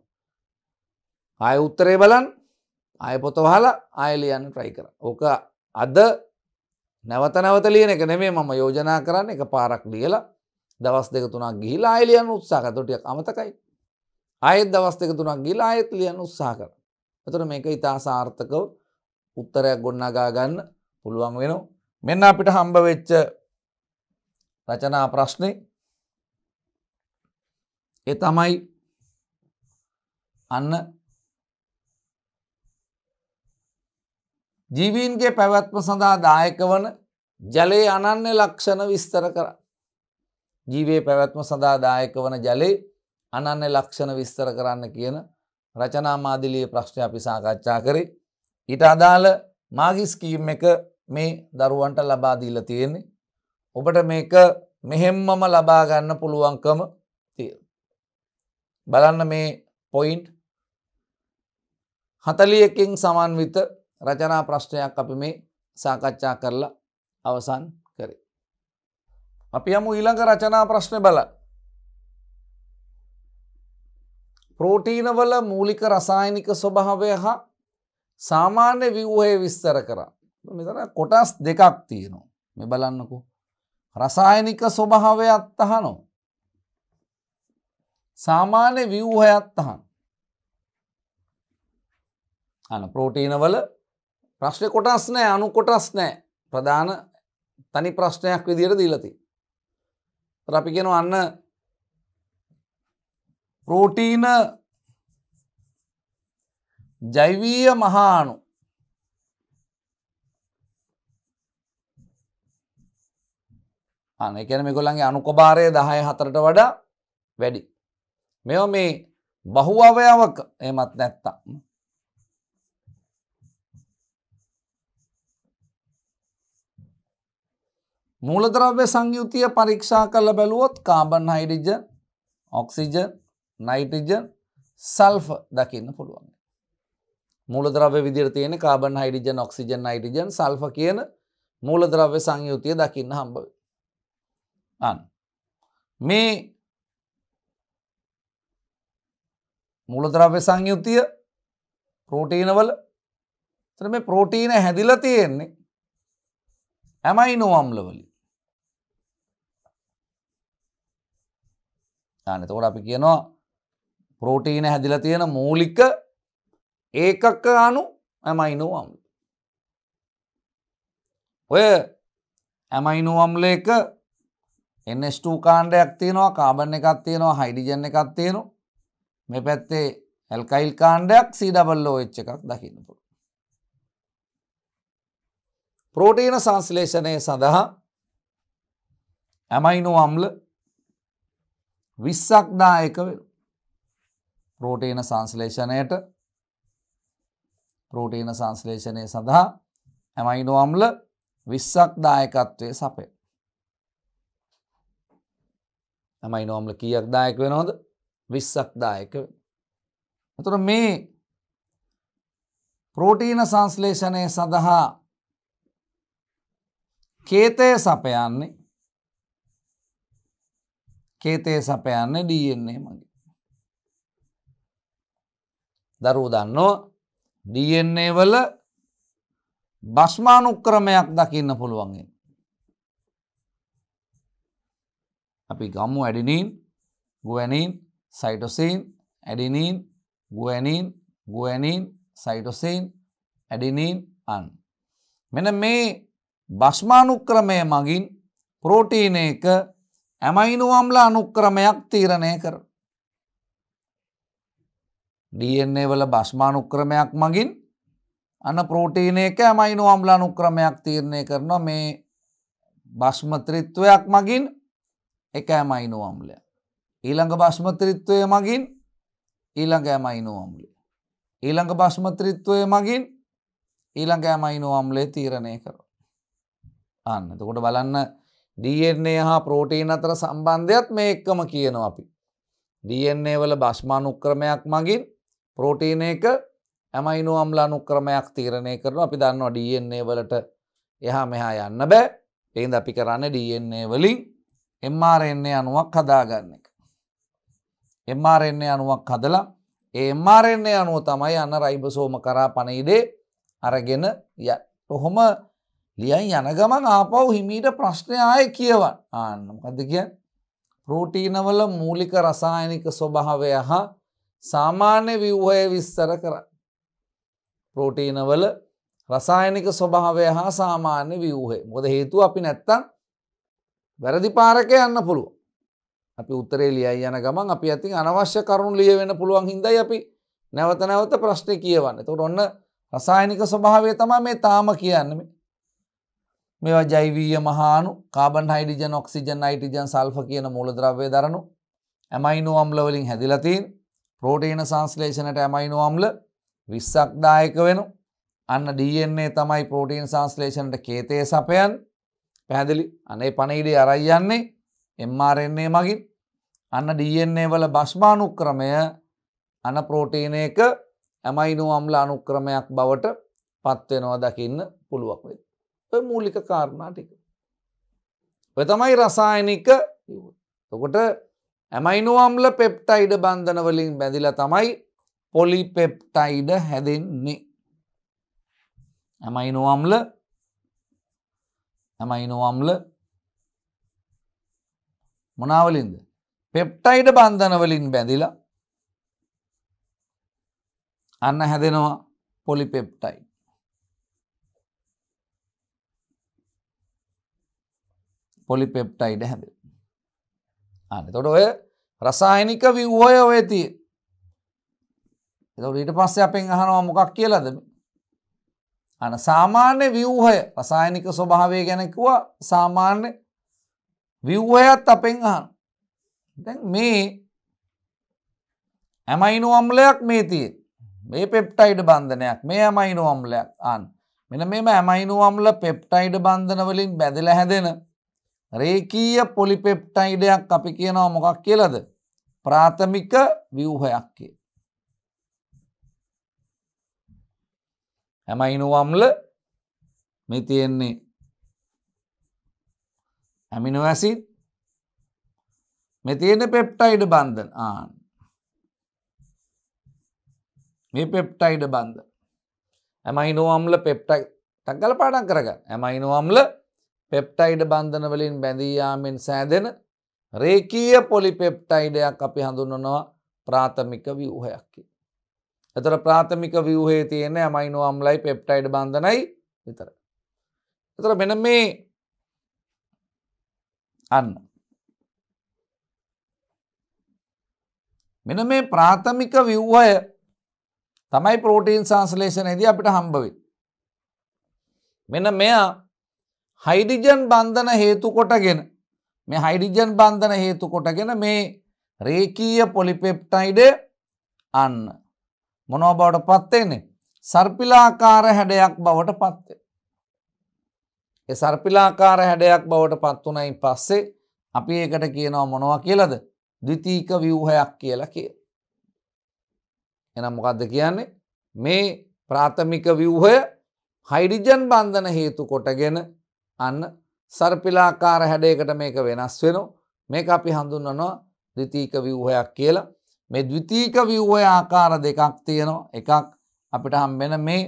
ආය උත්තරේ බලන් ආය පොතවහල ආය ලියන්න ට්‍රයි කර. ඕක අද නැවත නැවත ලියන එක නෙමේ මම යෝජනා කරන්න එක පාරක් ලියලා දවස් දෙක තුනක් ගිහිලා ආය ලියන්න උත්සාහ කර. ටිකක් අමතකයි. ආයෙත් දවස් දෙක තුනක් ගිහිලා ආයෙත් ලියන්න උත්සාහ කර. එතකොට මේක ඊට සාර්ථකව උත්තරයක් ගොන්නගා ගන්න පුළුවන් වෙන මෙන්න අපිට හම්බ වෙච්ච රචනා ප්‍රශ්නය ඒ තමයි අන්න ජීවීන්ගේ පැවැත්ම සඳහා දායක වන ජලයේ අනන්‍ය ලක්ෂණ විස්තර කර ජීවේ පැවැත්ම සඳහා දායක වන ජලේ අනන්‍ය ලක්ෂණ විස්තර කරන්න කියන රචනා මාදිලිය ප්‍රශ්නය අපි සාකච්ඡා කරේ ඊට අදාළ මාගි ස්කීම් එක මේ දරුවන්ට ලබා දීලා තියෙන්නේ. ඔබට මේක මෙහෙම්මම ලබා ගන්න පුළුවන්කම තියෙනවා. බලන්න මේ පොයින්ට් 40කින් සමන්විත රචනා ප්‍රශ්නයක් අපි මේ සාකච්ඡා කරලා අවසන් කරේ. අපි යමු ඊළඟ රචනා ප්‍රශ්න බලන්න. ප්‍රෝටීනවල මූලික රසායනික ස්වභාවය හා සාමාන්‍ය විව්හය විස්තර කරා. මෙතන කොටස් දෙකක් තියෙනවා. මෙ බලන්නකු. රසායනික ස්වභාවය අත්තහනෝ. සාමාන්‍ය විව්හය අත්තහන්. අන ප්‍රෝටීනවල ප්‍රශ්න කොටස් නෑ අනු කොටස් නෑ ප්‍රධාන තනි ප්‍රශ්නයක් විදිර දීලති. අපි කෙන අන්න ප්‍රෝටීන ජෛවීය මහානු අන එකන මෙකොළන්ගේ අනුකභාරය දහය හතරට වඩා වැඩි. මෙෝ මේ බහු අවයාවක එමත් නැත්තම්. මූලදරව්‍ය සංයුතිය පරීක්ෂා කල බැලුවොත් කාබන් හයිඩිජ ඔක්සිජ නයිටිජ සල්ෆ දකින්න පුළුවන්. මූලද්‍රව්‍ය විදිර තියෙන කාබන් හයිඩිජන් ඔක්සිජන් අයිඩිජන් සල්ෆ කියන මූලද්‍රව්‍ය සංයුතිය දකින්න හම්බව. අන්. මේ මූලද්‍රව්‍ය සංයුතිය ප්‍රෝටීනවල තර මේ ප්‍රෝටීන හැදිල තියෙන්නේ ඇමයි නොවම්ලවලි තකොට අපි කියනවා ප්‍රෝටීන හැදිල තියෙන මූලික ඒකක්ක අනු ඇමයිනෝ අම්ල. ඔය ඇමයිනෝ අම්ලේක එන්නස්ටූ කාණ්ඩයක් තියෙනවා කාබන්න එකත් තියෙනවා හයිඩිජන්න එකත් තියෙනු මෙ පැත්තේ ඇල්කයිල් කාණ්ඩයක් සීඩබල්ලෝ එච්ච එකක් දකින්නපු. ප්‍රෝටීන සංස්ලේෂණය සඳහා ඇමයිනෝ අම්ල විස්සක්දායක වෙන. ප්‍රෝටීන සංස්ලේෂණයට ප්‍රෝටීන සංස්ලේෂණය සඳහා ඇමයිනෝම්ල විස්සක් දායකත්වය සපේ. ඇමයිනෝම්ල කියක් දායක වෙනෝද විස්සක් දායක වෙන. එතුර මේ ප්‍රෝටීන සංස්ලේෂණය සඳහා කේතය සපයන්නේ කේතය සපයන්නේ ඩන්නේ මගේ. දරූ දන්නවා DNA වල බස්මානුක්‍රමයක් දකින්න පුළුවන්ගෙන්. අපි ගම්මු ඇඩිනීන් ගුවනීන් සයිටොසීන් ඇඩිනීන් ගුවනීන් ගුවනීන් සයිටොසීන් ඇඩිනීන් අන්. මෙන මේ බස්මානුක්‍රමය මගින් පෝටීන එක ඇමයිනුවම්ල අනුක්‍රමයක් තීරණය කර. DNA වල බස්මානුක්‍රමයක් මගින් අන ප්‍රෝටීන එක ඇමයිනෝ අම්ලානුක්‍රමයක් තීරණය කරනවා මේ බස්මත්‍රිත්වයක් මගින් එක ඇමයිනෝ අම්ලය. ඊළඟ බස්මත්‍රිත්වය මගින් ඊළඟ ඇමයිනෝ අම්ලේ. ඊළඟ බස්මත්‍රිත්වය මගින් ඊළඟ ඇමයිනෝ අම්ලේ තීරණය කර. අන්න තකොට බලන්න DNA හා ප්‍රෝටීන් අතර සම්බන්ධයත් මේ එක්කම කියනවා අපි. DNA වල බස්මානුක්‍රමයක් මගින් ප්‍රෝටීන එක ඇමයිනු අම්ලානු ක්‍රමයක් තීරණය කරන අපි දන්නවා ඩන්නේ වලට එහා මෙහා යන්න බෑ එයිද අපි කරන්න ඩන්නේ වලින් එම්මාරෙන්නේ අනුවක් හදාගන්න එක. එම්මාරෙන්නේ අනුවක් හදලා ඒම්මාරෙන්නේ අනුව තමයි අන්න රයිබසෝම කරා පණයිඩේ අරගෙන ය ඔහොම ලියන් යන ගමන් ආපව් හිමීට ප්‍රශ්නය ආය කියවන් ආන්නමකද කිය ප්‍රෝටීනවල මූලික රසායනික ස්වභාවය හා සාමාන්‍ය ව්‍යවහය විස්තර කරන්න. ප්‍රෝටීනවල රසායනික ස්වභාවය හා සාමාන්‍ය ව්‍යවහේ මොද හේතු අපි නැත්තන් වැරදි පාරක යන්න පුළුව. අපි උත්තරේ ලියයි යන ගමන් අපි ඇතින් අනවශ්‍ය කරුණු ලියවෙන පුළුවන් හින්දයි අපි නැවත නැවත ප්‍රශ්නය කියවන්න. තොට ඔන්න රසායනික ස්වභාවය තමා මේ තාම කියන්නම. මේවා ජයිවීය මහානු කාබන් හයිඩිජන් ඔක්සිජන් අයිටිජන් සල්ප කියන මූලද්‍රවය දරනු ඇමයිනුවම්ලවලින් හැදිලතින් ප්‍රෝටීන සංස්ලේෂනට ඇමයිනෝ අම්ල විස්සක් දායක වෙන අන්න DNA තමයි ප්‍රෝටීන් සංස්ලේෂනට කේතය සපයන් පැහැදිලි අනේ පණයිඩේ අරයි යන්නේ MRNA මගින් අන්න DNA වල බස්මානුක්‍රමය අන ප්‍රෝටීනයක ඇමයිනෝ අම්ල අනුක්‍රමයක් බවට පත්වෙනවා දකින්න පුළුවක් වෙයි. ඔය මූලික කාරණා ටික. ඔය තමයි රසායනික තකොට ඇමයිනෝම්ල පෙප්ටයිඩ බන්ධනවලින් බැඳිල තමයි පොලි පෙප්ටයිඩ හැදෙන්නේ. ඇමයිනෝම්ල ඇමයිනෝම්ල මොනාවලින්ද පෙප්ටයිඩ බන්ධනවලින් බැඳිලා අන්න හැදෙනවා පොලි පෙප්ටයි. පොලි පෙප්ටයිඩ හැදේ. අන්න තොට ඔය රසායනික විව්හෝය ඔයති එතට ඊට පස්සේ අපෙන් අහනවා මොකක් කියලද අන සාමාන්‍ය විව්හය රසායනික ස්වභාවය ගැනකුවා සාමාන්‍ය විව්හයත් අපෙන් අහන් මේ ඇමයිනු අම්ලයක් මේ තිය මේ පෙප්ටයිඩ බන්ධනයක් මේ ඇමයිනු අම්ලයක් අන් මෙන මෙම ඇමයිනු අම්ල පෙප්ටයිඩ බන්ධනවලින් බැඳල හැදෙන රේකීය පොලිපෙප්ටයිඩයක් අපි කියනවා මොකක් කියලද ප්‍රාථමික විව්හයක් කිය. හැම ඉනුවම්ල මේ තියෙන්නේ ඇමිනු ඇසි මෙ තියෙන පෙප්ටයිඩ බන්ධන ආන් මේ පෙප්ටයිඩ බන්ධ ඇමයිනුවම්ල පෙප්ටයි ටක්ගල පාඩක් කරගන්න ඇමයිනුවම්ල පෙප්ටයිඩ් බන්ධන වලින් බැඳීයාමෙන් සෑදෙන රේකීය පොලිපෙප්ටයිඩයක් අපි හඳුන්වනවා ප්‍රාථමික ව්‍යූහයක්කි. එතර ප්‍රාථමික ව්‍යූහේ තියෙන අමයිනෝ අම්ලයි පෙප්ටයිඩ් බන්ධනයි විතර. එතර මෙන මේ අන්න. මෙන මේ ප්‍රාථමික ව්‍යූහය තමයි පෝටීන් සංස්ලේෂන ඇද අපිට හම්බවි. මෙන මෙයා හයිඩිජන් බන්ධන හේතු කොටගෙන මේ හයිඩිජන් බන්ධන හේතු කොටගෙන මේ රේකීය පොලිපෙප්ටයිඩ අන්න මොනෝබවට පත්වෙන්නේ සර්පිලාකාර හැඩයක් බවට පත්වේ. එ සර්පිලාකාර හැඩයක් බවට පත්වනයි පස්සේ අපි ඒකට කියනව මොනවා කියලද දවිතීක ව්‍යූහයක් කියලා කිය. එනම් මොකක්ද කියන්නේ මේ ප්‍රාථමික ව්‍යූහය හයිඩිජන් බන්ධන හේතු කොටගෙන අන්න සර්පිලාකාර හැඩයකට මේක වෙනස් වෙන මේක අපි හඳුන්වනවා ද්විතීක ව්‍යූහයක් කියලා මේ ද්විතීක ව්‍යූහය ආකාර දෙකක් තියෙනවා එකක් අපිට හම්බෙන මේ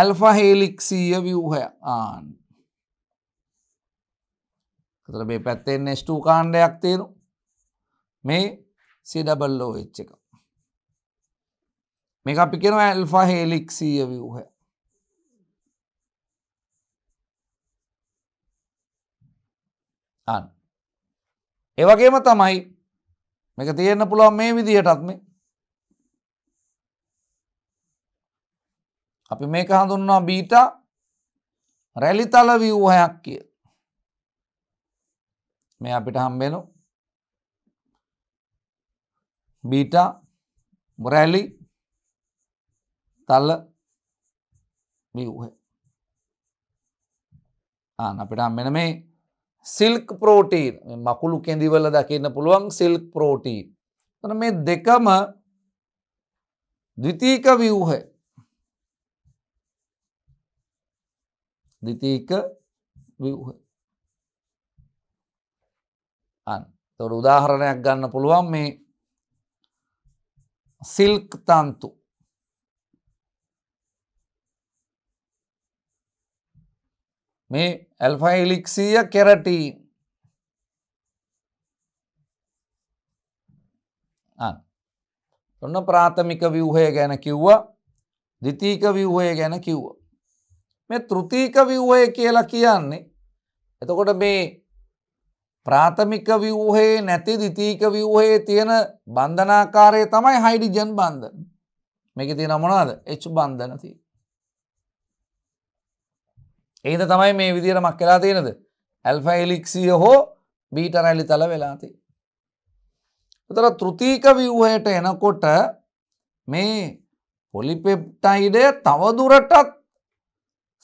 ඇල්ෆා හේලික්සීය ව්‍යූහය ආන් කතර මේ පැත්තෙන් S2 කාණ්ඩයක් තියෙනු මේ COOH එක මේක අපි කියනවා ඇල්ෆා හේලික්සීය ව්‍යූහය අන්න. ඒවගේම තමයි මේක තියෙන්න පුළුවන් මේ විදිහටත් මේ අපි මේක හඳුන්වා බීටා රැලිතල ව්‍යූහයක් කිය මේ අපිට හම්බෙනු බීටා රැලි තල්ල ව්‍යූහය අපිට හම්බෙන මේ සිල්ක් පෝටීන් මකුළු කෙඳිවල දකින්න පුළුවන් සිල්ක් පෝටීන් තන මේ දෙකම දවිතීක වියූහ දිතීක වියූහ අන් තොර උදාහරණයක් ගන්න පුළුවන් මේ සිල්ක් තන්තු මේ ඇල්ෆයිලික්සිය කෙරටී ඔන්න ප්‍රාථමික ව්‍යවහය ගැන කිව්ව දිතීක ව්‍යවහය ගැන කිව්ව. මේ තෘතිීක ව්‍යවහය කියලා කියන්නේ එතකොට මේ ප්‍රාථමික ව්‍යවහයේ නැති දිතීක ව්‍යවහයේ තියෙන බන්ධනාකාරය තමයි හයිඩිජන් බන්ධන මේක තියෙන මොනාද එච් බන්ධනති ඒද තමයි මේ විදිර මක් කලා තියෙනද ඇල්ෆයිලික්සිය හෝ බීටරැලි තල වෙලාති. තර තෘතිීක විව්හයට එනකොට මේ පොලිපෙප්ටයිඩය තවදුරටත්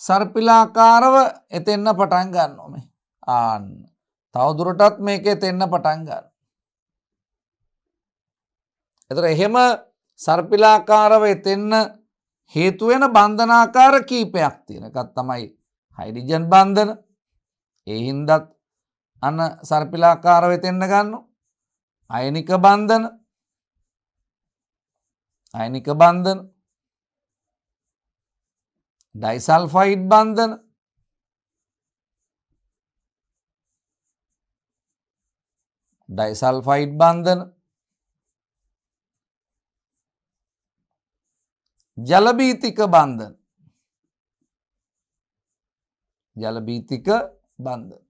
සර්පිලාකාරව එතෙන්න පටන් ගන්න ඕමේ ආන්න තවදුරටත් මේක එතෙන්න පටන් ගන්න. එතර එහෙම සර්පිලාකාරව එතෙන්න හේතුවෙන බන්ධනාකාර කීපයක් තියෙනකත් තමයි හයිඩිජන් බන්ධන එහින්දත් අන්න සර්පිලාකාර වෙතෙන්න ගන්නු අයනික බන්ධන අයනික බන්ධන ඩයිසල්ෆයිඩ් බන්ධන ඩයිසල්ෆයිඩ් බන්ධන ජලබීතික බන්ධන ජලබීතික බන්ධන.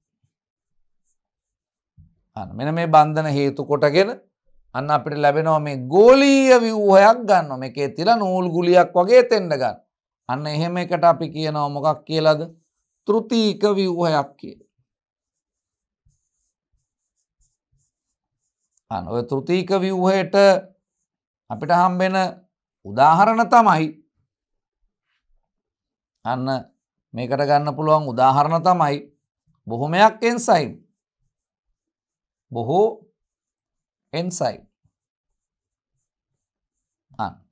මෙන මේ බන්ධන හේතු කොටගෙන අන්න අපිට ලැබෙනව මේ ගෝලීය විව්හයක් ගන්න මේකේ තිර නූල් ගුලියක් වගේ තෙන්ඩ ගන්න. අන්න එහෙම එකට අපි කියනව මොකක් කියලද තෘතිීක විව්හයක් කියල. අන ඔය තෘතිීක විව්හයට අපිට හම්බෙන උදාහරණ තමයි අන්න මේකට ගන්න පුළුවන් උදාහරණ තමයි බොහොමයක් එන්සයිම් බොහෝ එන්සයිම්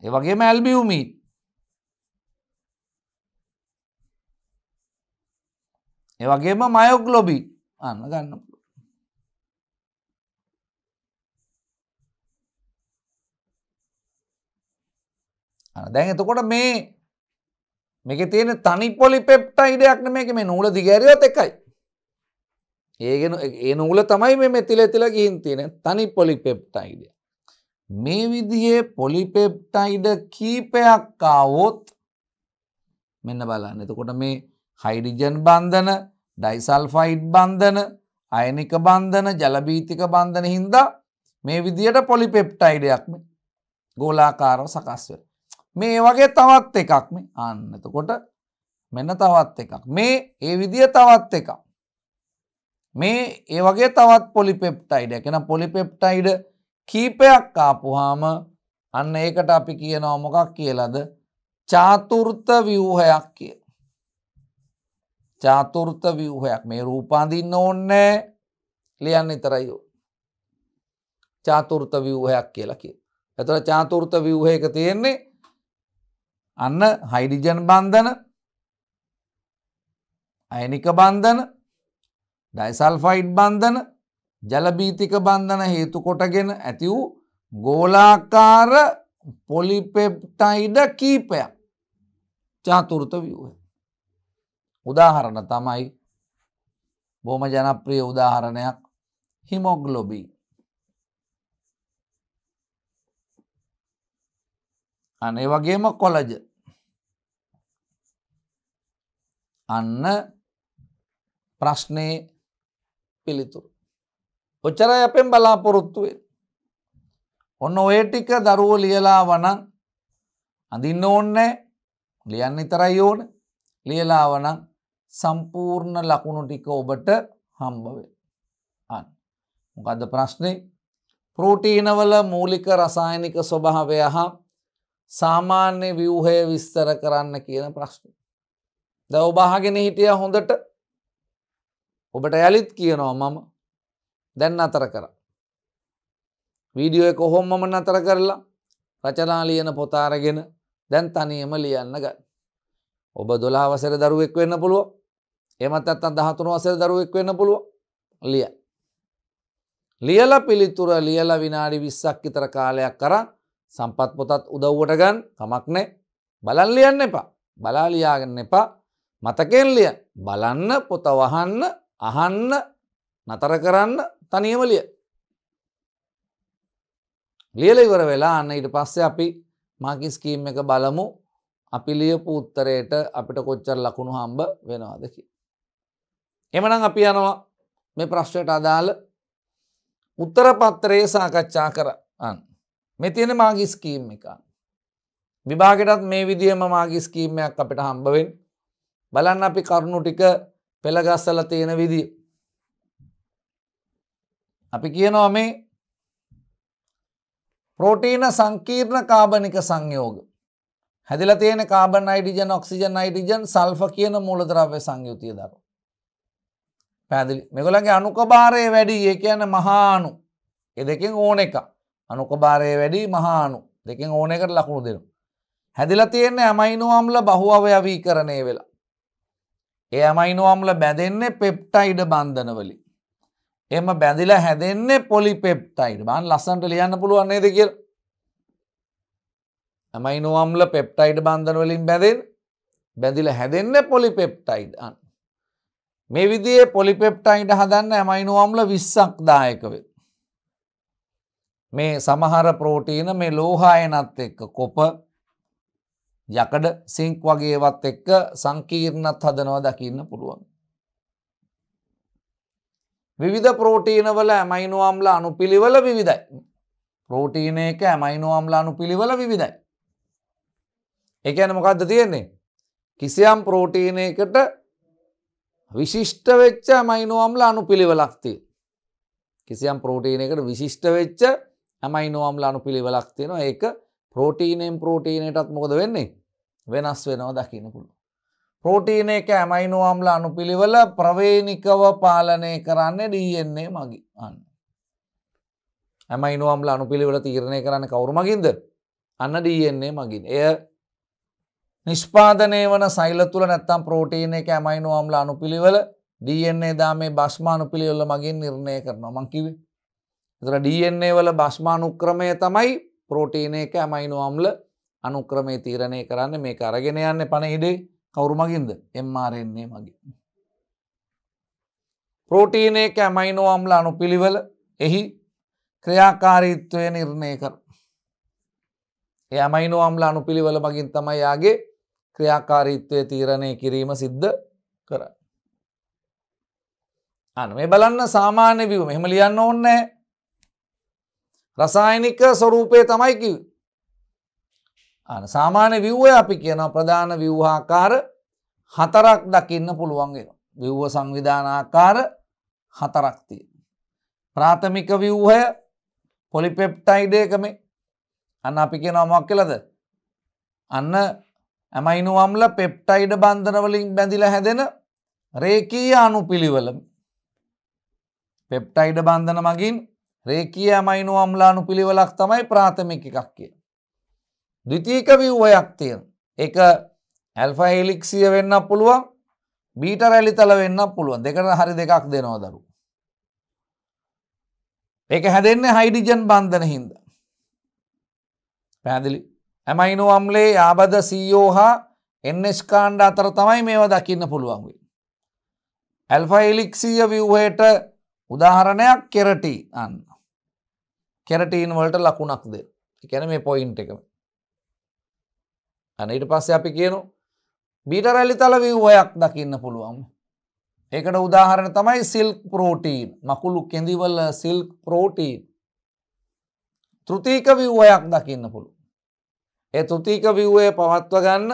ඒවගේ මැල්බියුමීට් ඒවගේම මයෝග්ලොබී අන්න ගන්න දැන් එතකොට මේ මේක තියෙන තනි පොලි පෙප්ටයිඩයක් මේක මේ නූල දිගැරියොත් එකයි. ඒගෙන ඒ නූල තමයි මේ මෙතිල ඇතිල ගිහින් තියෙන තනි පොලි පෙප්ටයිඩ. මේ විදිහේ පොලිපෙප්ටයිඩ කීපයක් ආවොත් මෙන්න බලන්න එතකොට මේ හයිඩිජන් බන්ධන ඩයිසල්ෆයිඩ් බන්ධන අයනික බන්ධන ජලබීතික බන්ධන හින්දා මේ විදියට පොලිපෙප්ටයිඩයක් ගෝලාකාරව සකස්වෙන. මේ වගේ තවත් එකක් මේ අන්නතකොට මෙන්න තවත් එකක් මේ ඒ විදිිය තවත් එකක් මේ ඒ වගේ තවත් පොලිපෙප්ටයිඩ එකෙන පොලිපෙප්ටයිඩ කීපයක් ආපුහාම අන්න ඒකට අපි කියනවා මොකක් කියලද චාතුෘර්ත ව්‍යූහයක් කිය චාතුෘර්ත ව්‍යූහයක් මේ රූපාඳින්න ඕන්නෑ ලියන්න ඉතරයිෝ චාතුෘර්ත ව්‍යූහයක් කියලා කිය. ඇතර චාතුෘර්ත ව්‍යූහයක තියෙන්නේ අන්න හයිඩිජන් බන්ධන අයනික බන්ධන ඩයිසල්ෆයිඩ් බන්ධන ජලබීතික බන්ධන හේතු කොටගෙන ඇති වූ ගෝලාකාර පොලිපෙප්ටයිඩ කීපයක් චාතුෘත වියහ. උදාහරණ තමයි බොම ජනප්‍රිය උදාහරණයක් හිමොග්ලොබී අන ඒ වගේම කොළජ අන්න ප්‍රශ්නය පිළිතුරු. ඔච්චරයි අපෙන් බලාපොරොත්තුවෙන්. ඔන්න ඔය ටික දරුව ලියලා වනං අඳින්න ඕන්නෑ ලියන්න ඉතරයි ඕන ලියලා වනං සම්පූර්ණ ලකුණු ටික ඔබට හම්බවේ. අන් මොකද ප්‍රශ්නේ ප්‍රෝටීනවල මූලික රසායනික ස්වභාවය හා සාමාන්‍ය ව්‍යූහය විස්තර කරන්න කියන ප්‍රශ්න. ද ඔබාගෙන හිටිය හොඳට ඔබට ඇලිත් කියනවා මම දැන් අතර කර. වීඩියෝ කොහොම් මම නතර කරලා රචනා ලියන පොතාරගෙන දැන් තනියම ලියන්න ගන්න. ඔබ දොලා වසර දරුවෙක් වෙන්න පුළුව එමත් අත්තන් දහතුන වසර දරුවෙක් වෙන්න පුළුව ලිය. ලියල පිළිතුර ලියල විනාඩි විස්සක් ඉතර කාලයක් කරන්න සම්පත් පොතත් උදව්වට ගන්න කමක් නෑ බලන් ලියන්න එපා බලාලියාගන්න එපා මතකෙන් ලිය බලන්න පොත වහන්න අහන්න නතර කරන්න තනියම ලිය ලියල ඉවර වෙලා අන්න ඊට පස්සේ අපි මාකි ස්කීම් එක බලමු අපි ලියපු උත්තරයට අපිට කොච්චර ලකුණු හම්බ වෙනවාදකි. එමනම් අපි යනවා මේ ප්‍රශ්නයට අදාළ උත්තර පත්තරයේ සාකච්ඡා කරන්න. මෙතියෙන මාගේ ස්කීම් එක. විභාගටත් මේ විදිහම මාගේ ස්කීම්මයක් අපිට හම්බවෙන් බලන්න අපි කරුණු ටික පෙළගස්සල තියෙන විදි. අපි කියනවා මේ පෝටීන සංකීර්ණ කාබනික සංයෝග. හැදිල තියෙන කාබන් අයිඩිජන් ඔක්සිජන් අයිඩිජන් සල්ෆ කියන මූලදරව්‍ය සංයුතිය දරු. පැදිලි මෙගොලගේ අනුකභාරය වැඩි ඒ කියන මහානු එ දෙකින් ඕන එකක්. අනුකභාරය වැඩි මහානු දෙකින් ඕනකට ලකුණු දෙනු. හැදිල තියෙන්නේ ඇමයිනුවම්ල බහු අවයවී කරණය වෙලා. ඒ ඇමයිනුවම්ල බැඳෙන්නේ පෙප්ටයිඩ බන්ධනවලි. එම බැඳිලා හැදෙන්නේ පොලි පෙප්ටයිඩ් බන් ලස්සන්ට ලියන්න පුළුවන්නේ දෙක. ඇමයිනුවම්ල පෙප්ටයිඩ් බන්ධනවලින් බැදෙන් බැඳිල හැදෙන්න පොලි පෙප්ටයිඩ් අන්. මේ විදිේ පොලිපෙප්ටයින්ට හදන්න ඇමයිනුවම්ල විස්සක් දායකවෙත්. මේ සමහර ප්‍රෝටීන මේ ලෝහායනත් එක්ක කොප යකඩ සිංක් වගේවත් එක්ක සංකීර්ණත් හදනවා දකින්න පුළුවන්. විවිධ ප්‍රෝටීනවල ඇමයිනෝම්ල අනුපිළිවෙල විවිධයි. ප්‍රෝටීන එක ඇමයිනෝම්ල අනුපිළිවෙල විවිධයි. ඒ කියන්නේ මොකද්ද තියෙන්නේ? කිසියම් ප්‍රෝටීනයකට විශිෂ්ට වෙච්ච ඇමයිනෝම්ල අනුපිළිවෙලක් තියෙනවා. කිසියම් ප්‍රෝටීනයකට විශිෂ්ට වෙච්ච ඇමයිනෝම්ල අනුපිළිවෙලක් තියෙනවා ඒක ප්‍රෝටීනයෙන් ප්‍රෝටීනයටත් මොකද වෙන්නේ වෙනස් වෙනවා දකින්න පුළුවන්. ප්‍රෝටීන එක ඇමයිනෝම්ල අනුපිළිවෙල ප්‍රවේනිකව පාලනය කරන්නේ DNA මගින්. අන්න. ඇමයිනෝම්ල අනුපිළිවෙල තීරණය කරන්නේ කවුරු මගින්ද? අන්න DNA මගින්. එය නිෂ්පාදනය වන සෛල තුල නැත්තම් ප්‍රෝටීන එක ඇමයිනෝම්ල අනුපිළිවෙල DNA දාමේ භස්ම අනුපිළිවෙල මගින් නිර්ණය කරනවා. මං කිව්වේ එතර DNA වල භස්මානුක්‍රමය තමයි ප්‍රෝටීන එක ඇමයිනෝ අම්ල අනුක්‍රමේ තීරණය කරන්න මේ අරගෙන යන්න පණ ඉඩේ කවුරු මගින්ද එම්මාරෙන්නේ මගේ. ප්‍රෝටීන එක ඇමයිනෝ අම්ල අනු පිළිවල එහි ක්‍රියාකාරීත්වය නිර්ණය කර. ඒ ඇමයිනෝ අම්ල අනු පිළිවල මගින් තමයි යාගේ ක්‍රියාකාරීත්වය තීරණය කිරීම සිද්ධ කර. අන මේ බලන්න සාමාන්‍ය බිව මෙහම ලියන්න ඕන්නෑ රසායනික ස්වරූපය තමයිකි. සාමාන්‍ය විව්වය අපි කියන ප්‍රධාන විව්හාකාර හතරක් දකින්න පුළුවන්ගෙන. විව්ව සංවිධානාකාර හතරක්තිය. ප්‍රාථමික විව්හය පොලිපෙප්ටයිඩයකමේ අන්න අපි කියන අමක් කියලද. අන්න ඇමයිනුවම්ල පෙප්ටයිඩ බන්ධනවලින් බැඳිල හැදෙන රේකී අනු පිළිවලම. පෙප්ටයිඩ බන්ධන මගින් රේකිය මයිනෝ අම්ලානු පිළිවෙලක් තමයි ප්‍රාථමික එකක් කිය. දවිතීක විව්වයක් තියෙන් එක ඇල්ෆහෙලික්සිය වෙන්න පුළුවන් බීට රැලිතල වෙන්න පුළුවන් දෙකට හරි දෙකක් දෙනවා දරු. ඒක හැදෙන්නේ හයිඩිජන් බන්ධන හින්ද. පැදිලි ඇමයිනෝ අම්ලේ යාබද සීෝ e හා එස් කාණ්ඩ අතර තමයි මේවා දකින්න පුළුවන් වේ. ඇල්ෆයිලික්සිය විව්හයට උදාහරණයක් කෙරටි අන්න. කැරටීන් වලට ලකුණක් දෙ එකැන මේ පොයින්් එකම අනට පස්ස අපි කියනු බීට රැලි තල වීවයක් දකින්න පුළුවන් ඒකට උදාහරණ තමයි සිල්ක් පෝටීන් මකුළු කෙඳිවල්ල සිල්ක් පෝටීන් තෘතිීක විව්වයක් දකින්න පුළු ඒ තෘතිීක විව්වය පවත්ව ගන්න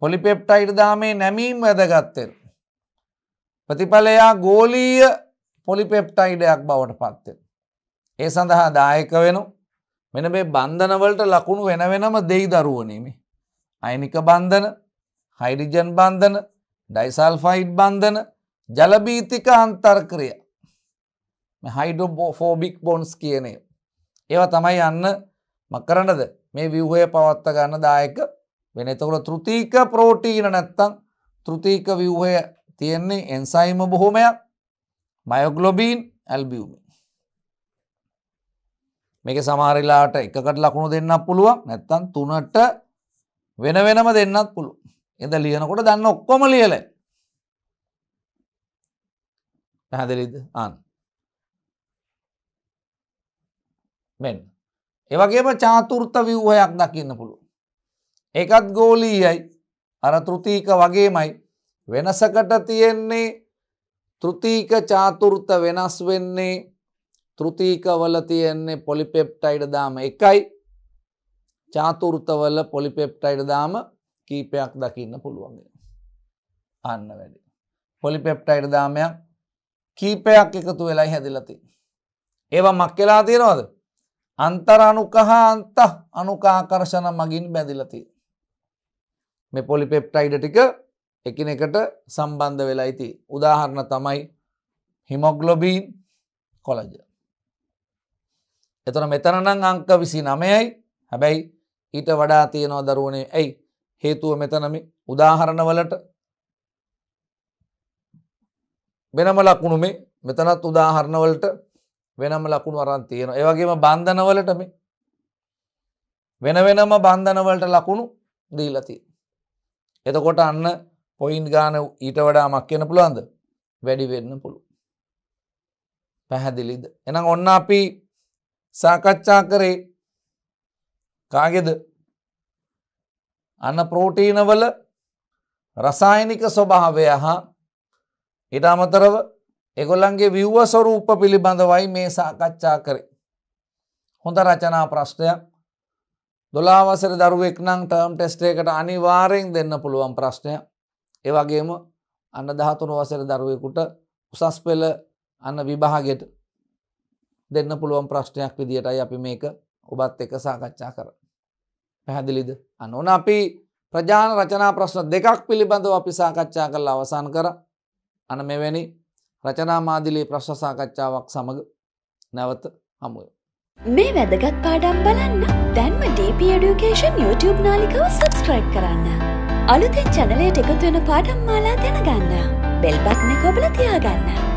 පොලිපෙප්ටයිඩ් දාමේ නැමීම් වැදගත්තෙල් ප්‍රතිඵලයා ගෝලීය පොලිපෙප්ටයිඩයක් බවට පත්වෙන ඒ සඳහා දායක වෙනු මෙන මේ බන්ධනවලට ලකුණු වෙන වෙනම දෙයි දරුවනීමේ. අයිනික බන්ධන හයිඩිජන් බන්ධන ඩයිසල්ෆයිඩ් බන්ධන ජලබීතික අන්තර්ක්‍රිය හයිඩෝෆෝබික් බොන්ස් කියනේ. ඒව තමයි යන්න මකරනද මේ විවහය පවත්ත ගන්න දායක වෙන එතකොට තෘතිීක ප්‍රෝටීන නැත්තං තෘතිීක විවහය තියෙන්නේ එන්සයිම බොහොමයක් මයොග්ලොබීන් ඇල්බියුමේ මේක සමාරිලාට එකකට ලකුණු දෙන්නක් පුළුවන් නැත්තන් තුනට වෙන වෙනම දෙන්නත් පුළුව එද ලියනකොට දන්න ඔක්කොම ලියල පැහැදිලිද අන් මෙන් ඒවගේම චාතුෘර්ත විව්හයක් දකින්න පුළුව එකත් ගෝලීයයි අර තෘතිීක වගේමයි වෙනසකට තියෙන්නේ තෘතිීක චාතුෘර්ත වෙනස් වෙන්නේ තෘතීකවල තියෙන්නේ පොලිපෙප්ටයිඩ් දාම එකයි චාතුෘතවල පොලිපෙප්ටයිඩ් දාම කීපයක් දකින්න පුළුවන් අන්න වැඩි. පොලිපෙප්ටයිඩ් දාමයක් කීපයක් එකතු වෙලයි හැදිලති. ඒවා මක් කලා තියෙනවද. අන්තර අනුකහා අන්ත අනුකාකර්ශණ මගින් බැදිලති. මේ පොලිපෙප්ටයිඩ ටික එකිනෙකට සම්බන්ධ වෙලායිති. උදාහරණ තමයි හිමොග්ලොබීන් කොලජ. එතොන මෙතනනම් අංක විසි නමයයි හැබැයි ඊට වඩා තියනවා දරුවනේ ඇයි හේතුව මෙතනම උදාහරණ වලට වෙනම ලකුණු මේ මෙතනත් උදාහරණ වලට වෙනම ලකුණු අරන් තියෙන ඒවගේම බන්ධනවලට මේ වෙන වෙනම බන්ධනවලට ලකුණු දීලති එතකොට අන්න පොයින් ගාන ඊට වඩා මක් කියන පුළුවන්ද වැඩි වෙන්න පුළු පැහැදිලිද එනම් ඔන්න අපි සාකච්ඡා කරේ කාගෙද අන්න ප්‍රෝටීනවල රසායනික ස්වභාවය හා ඉට අමතරව එගොල්ලන්ගේ විව්ව ස්වරූප පිළිබඳවයි මේ සාකච්ඡා කරේ. හොඳ රචනා ප්‍රශ්නයක් දොලාවසර දරුවෙක් නම් ටර්ම් ටෙස්ට එකට අනිවාරයෙන් දෙන්න පුළුවන් ප්‍රශ්නය ඒවගේම අන්න දහතුන වසර දරුවෙකුට උසස් පෙළ අන්න විභාගෙට දෙන්න පුළුවන් ප්‍රශ්නයක් විදිහටයි අපි මේක ඔබත් එක සාකච්ඡා කර. පැහැදිලිද අනොන අපි ප්‍රජාන රචනා ප්‍රශ්න දෙකක් පිළිබඳව අපි සාකච්ඡා කරලා අවසන් කර අන මෙවැනි රචනා මාදිලී ප්‍රශ්න සාකච්ඡාවක් සමඟ නැවත හමුුව. මේ වැදගත් පාඩම් බලන්න දැන්ම DP Education YouTube නාලිකව සබස්ක්‍රයිබ් කරන්න. අලුතෙන් චැනලයට එකතු වෙන පාඩම් මාලා දැනගන්න. බෙල්බත්න කොබල තියාගන්න.